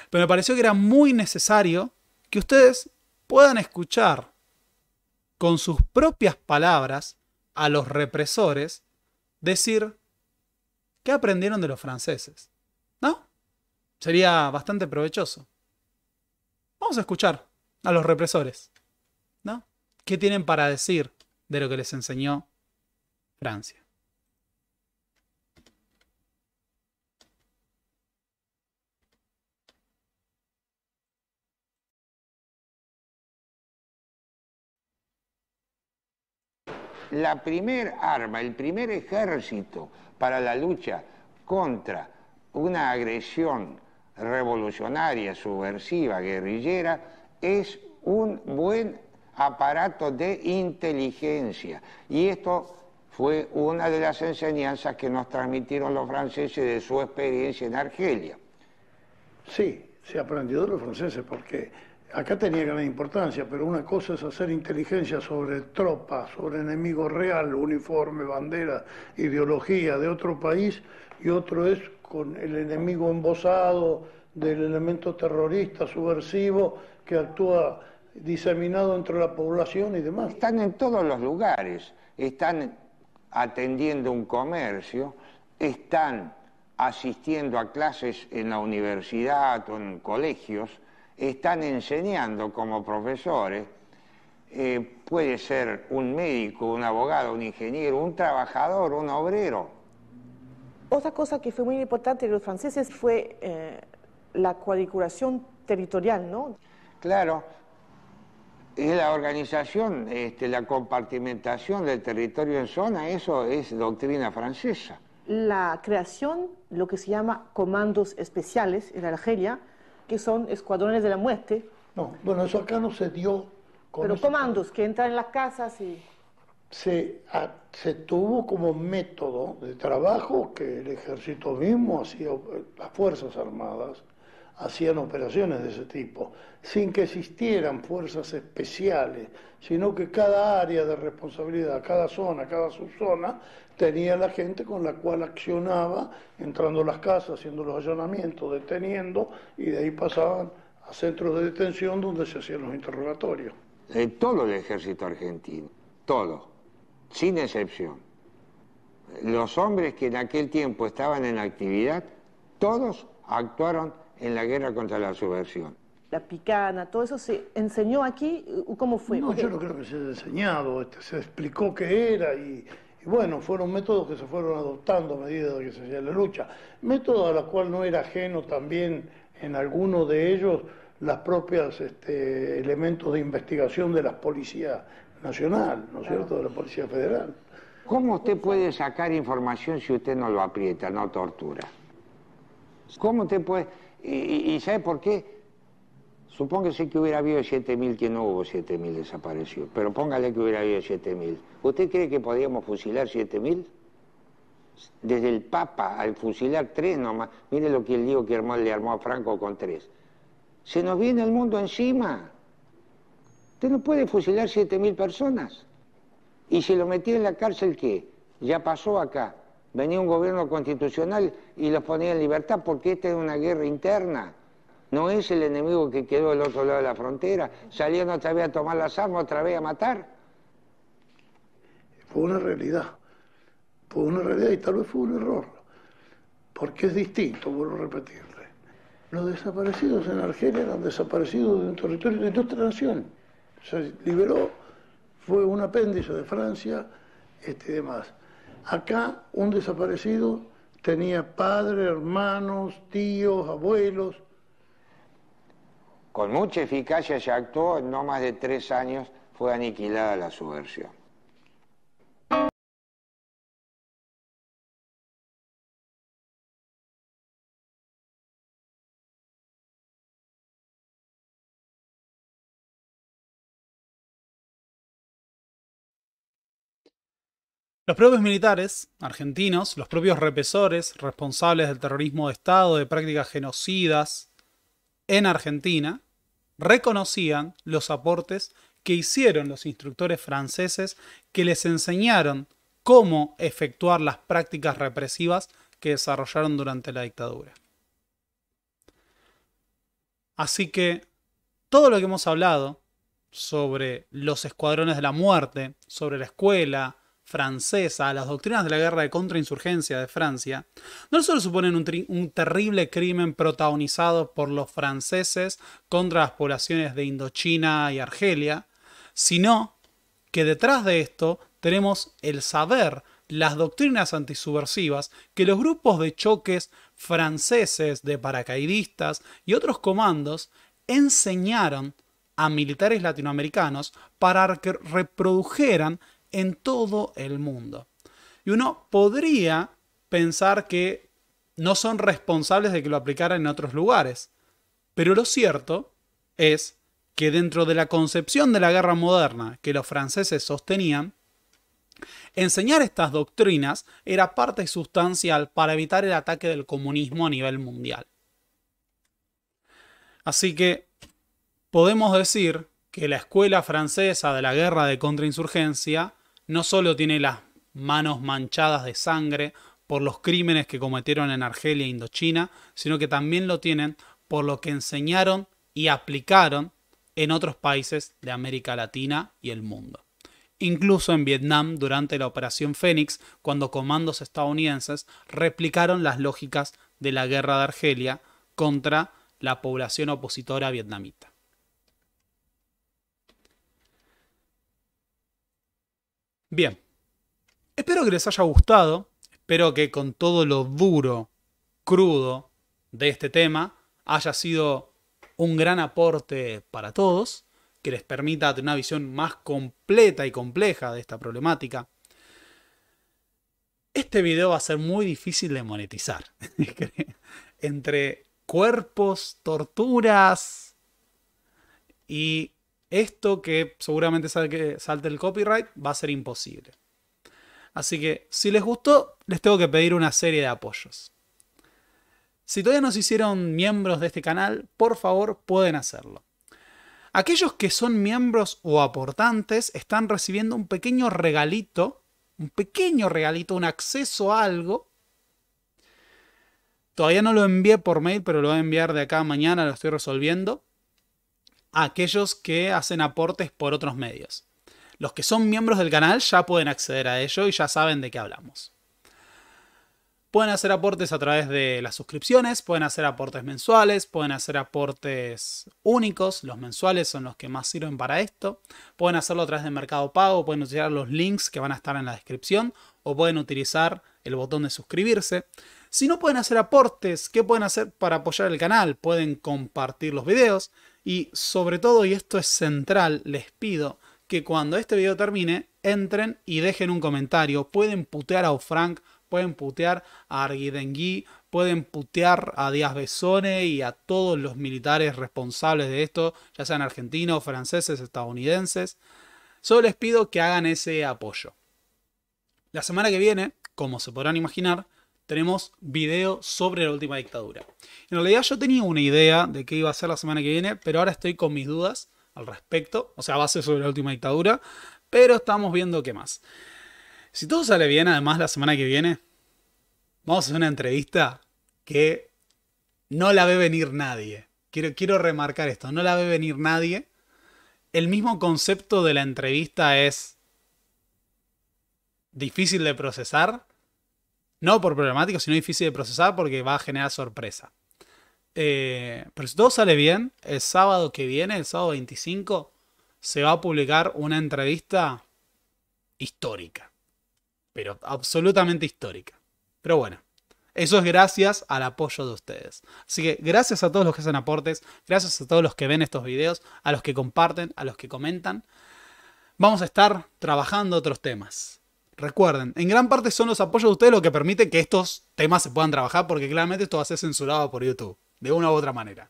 Pero me pareció que era muy necesario que ustedes puedan escuchar con sus propias palabras a los represores decir, ¿qué aprendieron de los franceses? ¿No? Sería bastante provechoso. Vamos a escuchar a los represores, ¿no? ¿Qué tienen para decir de lo que les enseñó Francia? la primer arma, el primer ejército para la lucha contra una agresión revolucionaria, subversiva, guerrillera, es un buen aparato de inteligencia. Y esto fue una de las enseñanzas que nos transmitieron los franceses de su experiencia en Argelia. Sí, se aprendió de los franceses porque acá tenía gran importancia, pero una cosa es hacer inteligencia sobre tropas, sobre enemigo real, uniforme, bandera, ideología de otro país, y otro es con el enemigo embosado del elemento terrorista, subversivo, que actúa diseminado entre la población y demás. Están en todos los lugares, están atendiendo un comercio, están asistiendo a clases en la universidad o en colegios, están enseñando como profesores, eh, puede ser un médico, un abogado, un ingeniero, un trabajador, un obrero. Otra cosa que fue muy importante de los franceses fue eh, la cuadriculación territorial, ¿no? Claro, es la organización, este, la compartimentación del territorio en zona, eso es doctrina francesa. La creación, lo que se llama comandos especiales en Argelia que son escuadrones de la muerte. No, bueno, eso acá no se dio. Con pero comandos que entran en las casas y... Se, se tuvo como método de trabajo que el ejército mismo hacía, las Fuerzas Armadas hacían operaciones de ese tipo, sin que existieran fuerzas especiales, sino que cada área de responsabilidad, cada zona, cada subzona, tenía la gente con la cual accionaba, entrando a las casas, haciendo los allanamientos, deteniendo, y de ahí pasaban a centros de detención donde se hacían los interrogatorios. todo el ejército argentino, todo, sin excepción. Los hombres que en aquel tiempo estaban en actividad, todos actuaron en la guerra contra la subversión la picana, todo eso se enseñó aquí, ¿cómo fue? No, yo no creo que se haya enseñado, este, se explicó qué era y y bueno, fueron métodos que se fueron adoptando a medida de que se hacía la lucha, Método a la cual no era ajeno también en alguno de ellos las propias este, elementos de investigación de la Policía Nacional, ¿no es cierto?, de la Policía Federal. ¿Cómo usted puede sacar información si usted no lo aprieta, no tortura? ¿Cómo usted puede...? ¿Y, y sabe por qué? Supóngase que hubiera habido 7.000, que no hubo 7.000 desaparecidos, pero póngale que hubiera habido 7.000. ¿Usted cree que podíamos fusilar 7.000? Desde el Papa al fusilar tres nomás, mire lo que él dijo que le armó a Franco con tres. Se nos viene el mundo encima. Usted no puede fusilar 7.000 personas. Y si lo metía en la cárcel, ¿qué? Ya pasó acá. Venía un gobierno constitucional y los ponía en libertad porque esta es una guerra interna. No es el enemigo que quedó al otro lado de la frontera. saliendo otra vez a tomar las armas, otra vez a matar. Fue una realidad. Fue una realidad y tal vez fue un error. Porque es distinto, vuelvo a repetirle. Los desaparecidos en Argelia eran desaparecidos de un territorio de otra nación. Se liberó, fue un apéndice de Francia este, y demás. Acá un desaparecido tenía padres, hermanos, tíos, abuelos, con mucha eficacia ya actuó, en no más de tres años fue aniquilada la subversión. Los propios militares argentinos, los propios represores responsables del terrorismo de Estado, de prácticas genocidas, en Argentina reconocían los aportes que hicieron los instructores franceses que les enseñaron cómo efectuar las prácticas represivas que desarrollaron durante la dictadura. Así que todo lo que hemos hablado sobre los escuadrones de la muerte, sobre la escuela, francesa, las doctrinas de la guerra de contrainsurgencia de Francia, no solo suponen un, un, terrible crimen protagonizado por los franceses contra las poblaciones de Indochina y Argelia, sino que detrás de esto tenemos el saber, las doctrinas antisubversivas que los grupos de choques franceses de paracaidistas y otros comandos enseñaron a militares latinoamericanos para que reprodujeran en todo el mundo. Y uno podría pensar que no son responsables de que lo aplicaran en otros lugares. Pero lo cierto es que dentro de la concepción de la guerra moderna que los franceses sostenían, enseñar estas doctrinas era parte sustancial para evitar el ataque del comunismo a nivel mundial. Así que podemos decir que la escuela francesa de la guerra de contrainsurgencia no solo tiene las manos manchadas de sangre por los crímenes que cometieron en Argelia e Indochina, sino que también lo tienen por lo que enseñaron y aplicaron en otros países de América Latina y el mundo. Incluso en Vietnam, durante la Operación Fénix, cuando comandos estadounidenses replicaron las lógicas de la guerra de Argelia contra la población opositora vietnamita. Bien. Espero que les haya gustado. Espero que con todo lo duro, crudo de este tema, haya sido un gran aporte para todos, que les permita tener una visión más completa y compleja de esta problemática. Este video va a ser muy difícil de monetizar. Entre cuerpos, torturas y esto que seguramente salte el copyright va a ser imposible. Así que si les gustó, les tengo que pedir una serie de apoyos. Si todavía no se hicieron miembros de este canal, por favor pueden hacerlo. Aquellos que son miembros o aportantes están recibiendo un pequeño regalito, un pequeño regalito, un acceso a algo. Todavía no lo envié por mail, pero lo voy a enviar de acá a mañana, lo estoy resolviendo aquellos que hacen aportes por otros medios. Los que son miembros del canal ya pueden acceder a ello y ya saben de qué hablamos. Pueden hacer aportes a través de las suscripciones, pueden hacer aportes mensuales, pueden hacer aportes únicos, los mensuales son los que más sirven para esto. Pueden hacerlo a través de Mercado Pago, pueden utilizar los links que van a estar en la descripción o pueden utilizar el botón de suscribirse. Si no pueden hacer aportes, ¿qué pueden hacer para apoyar el canal? Pueden compartir los videos, y sobre todo, y esto es central, les pido que cuando este video termine, entren y dejen un comentario. Pueden putear a Frank, pueden putear a Arguidengui, pueden putear a Díaz Besone y a todos los militares responsables de esto, ya sean argentinos, franceses, estadounidenses. Solo les pido que hagan ese apoyo. La semana que viene, como se podrán imaginar, tenemos video sobre la última dictadura. En realidad yo tenía una idea de qué iba a ser la semana que viene, pero ahora estoy con mis dudas al respecto, o sea, va a ser sobre la última dictadura, pero estamos viendo qué más. Si todo sale bien, además, la semana que viene, vamos a hacer una entrevista que no la ve venir nadie. Quiero, quiero remarcar esto, no la ve venir nadie. El mismo concepto de la entrevista es difícil de procesar, no por problemático, sino difícil de procesar porque va a generar sorpresa. Eh, pero si todo sale bien, el sábado que viene, el sábado 25, se va a publicar una entrevista histórica. Pero absolutamente histórica. Pero bueno, eso es gracias al apoyo de ustedes. Así que gracias a todos los que hacen aportes, gracias a todos los que ven estos videos, a los que comparten, a los que comentan. Vamos a estar trabajando otros temas. Recuerden, en gran parte son los apoyos de ustedes lo que permite que estos temas se puedan trabajar, porque claramente esto va a ser censurado por YouTube, de una u otra manera.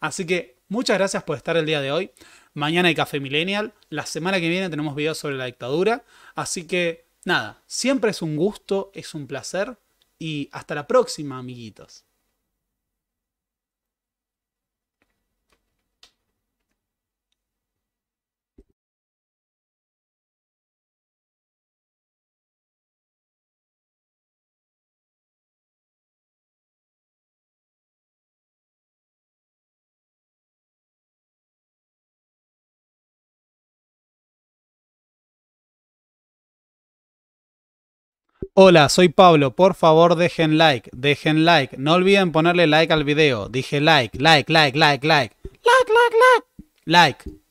Así que muchas gracias por estar el día de hoy. Mañana hay Café Millennial. La semana que viene tenemos videos sobre la dictadura. Así que nada, siempre es un gusto, es un placer. Y hasta la próxima, amiguitos. Hola, soy Pablo. Por favor, dejen like, dejen like. No olviden ponerle like al video. Dije like, like, like, like, like. Like, like, like. Like.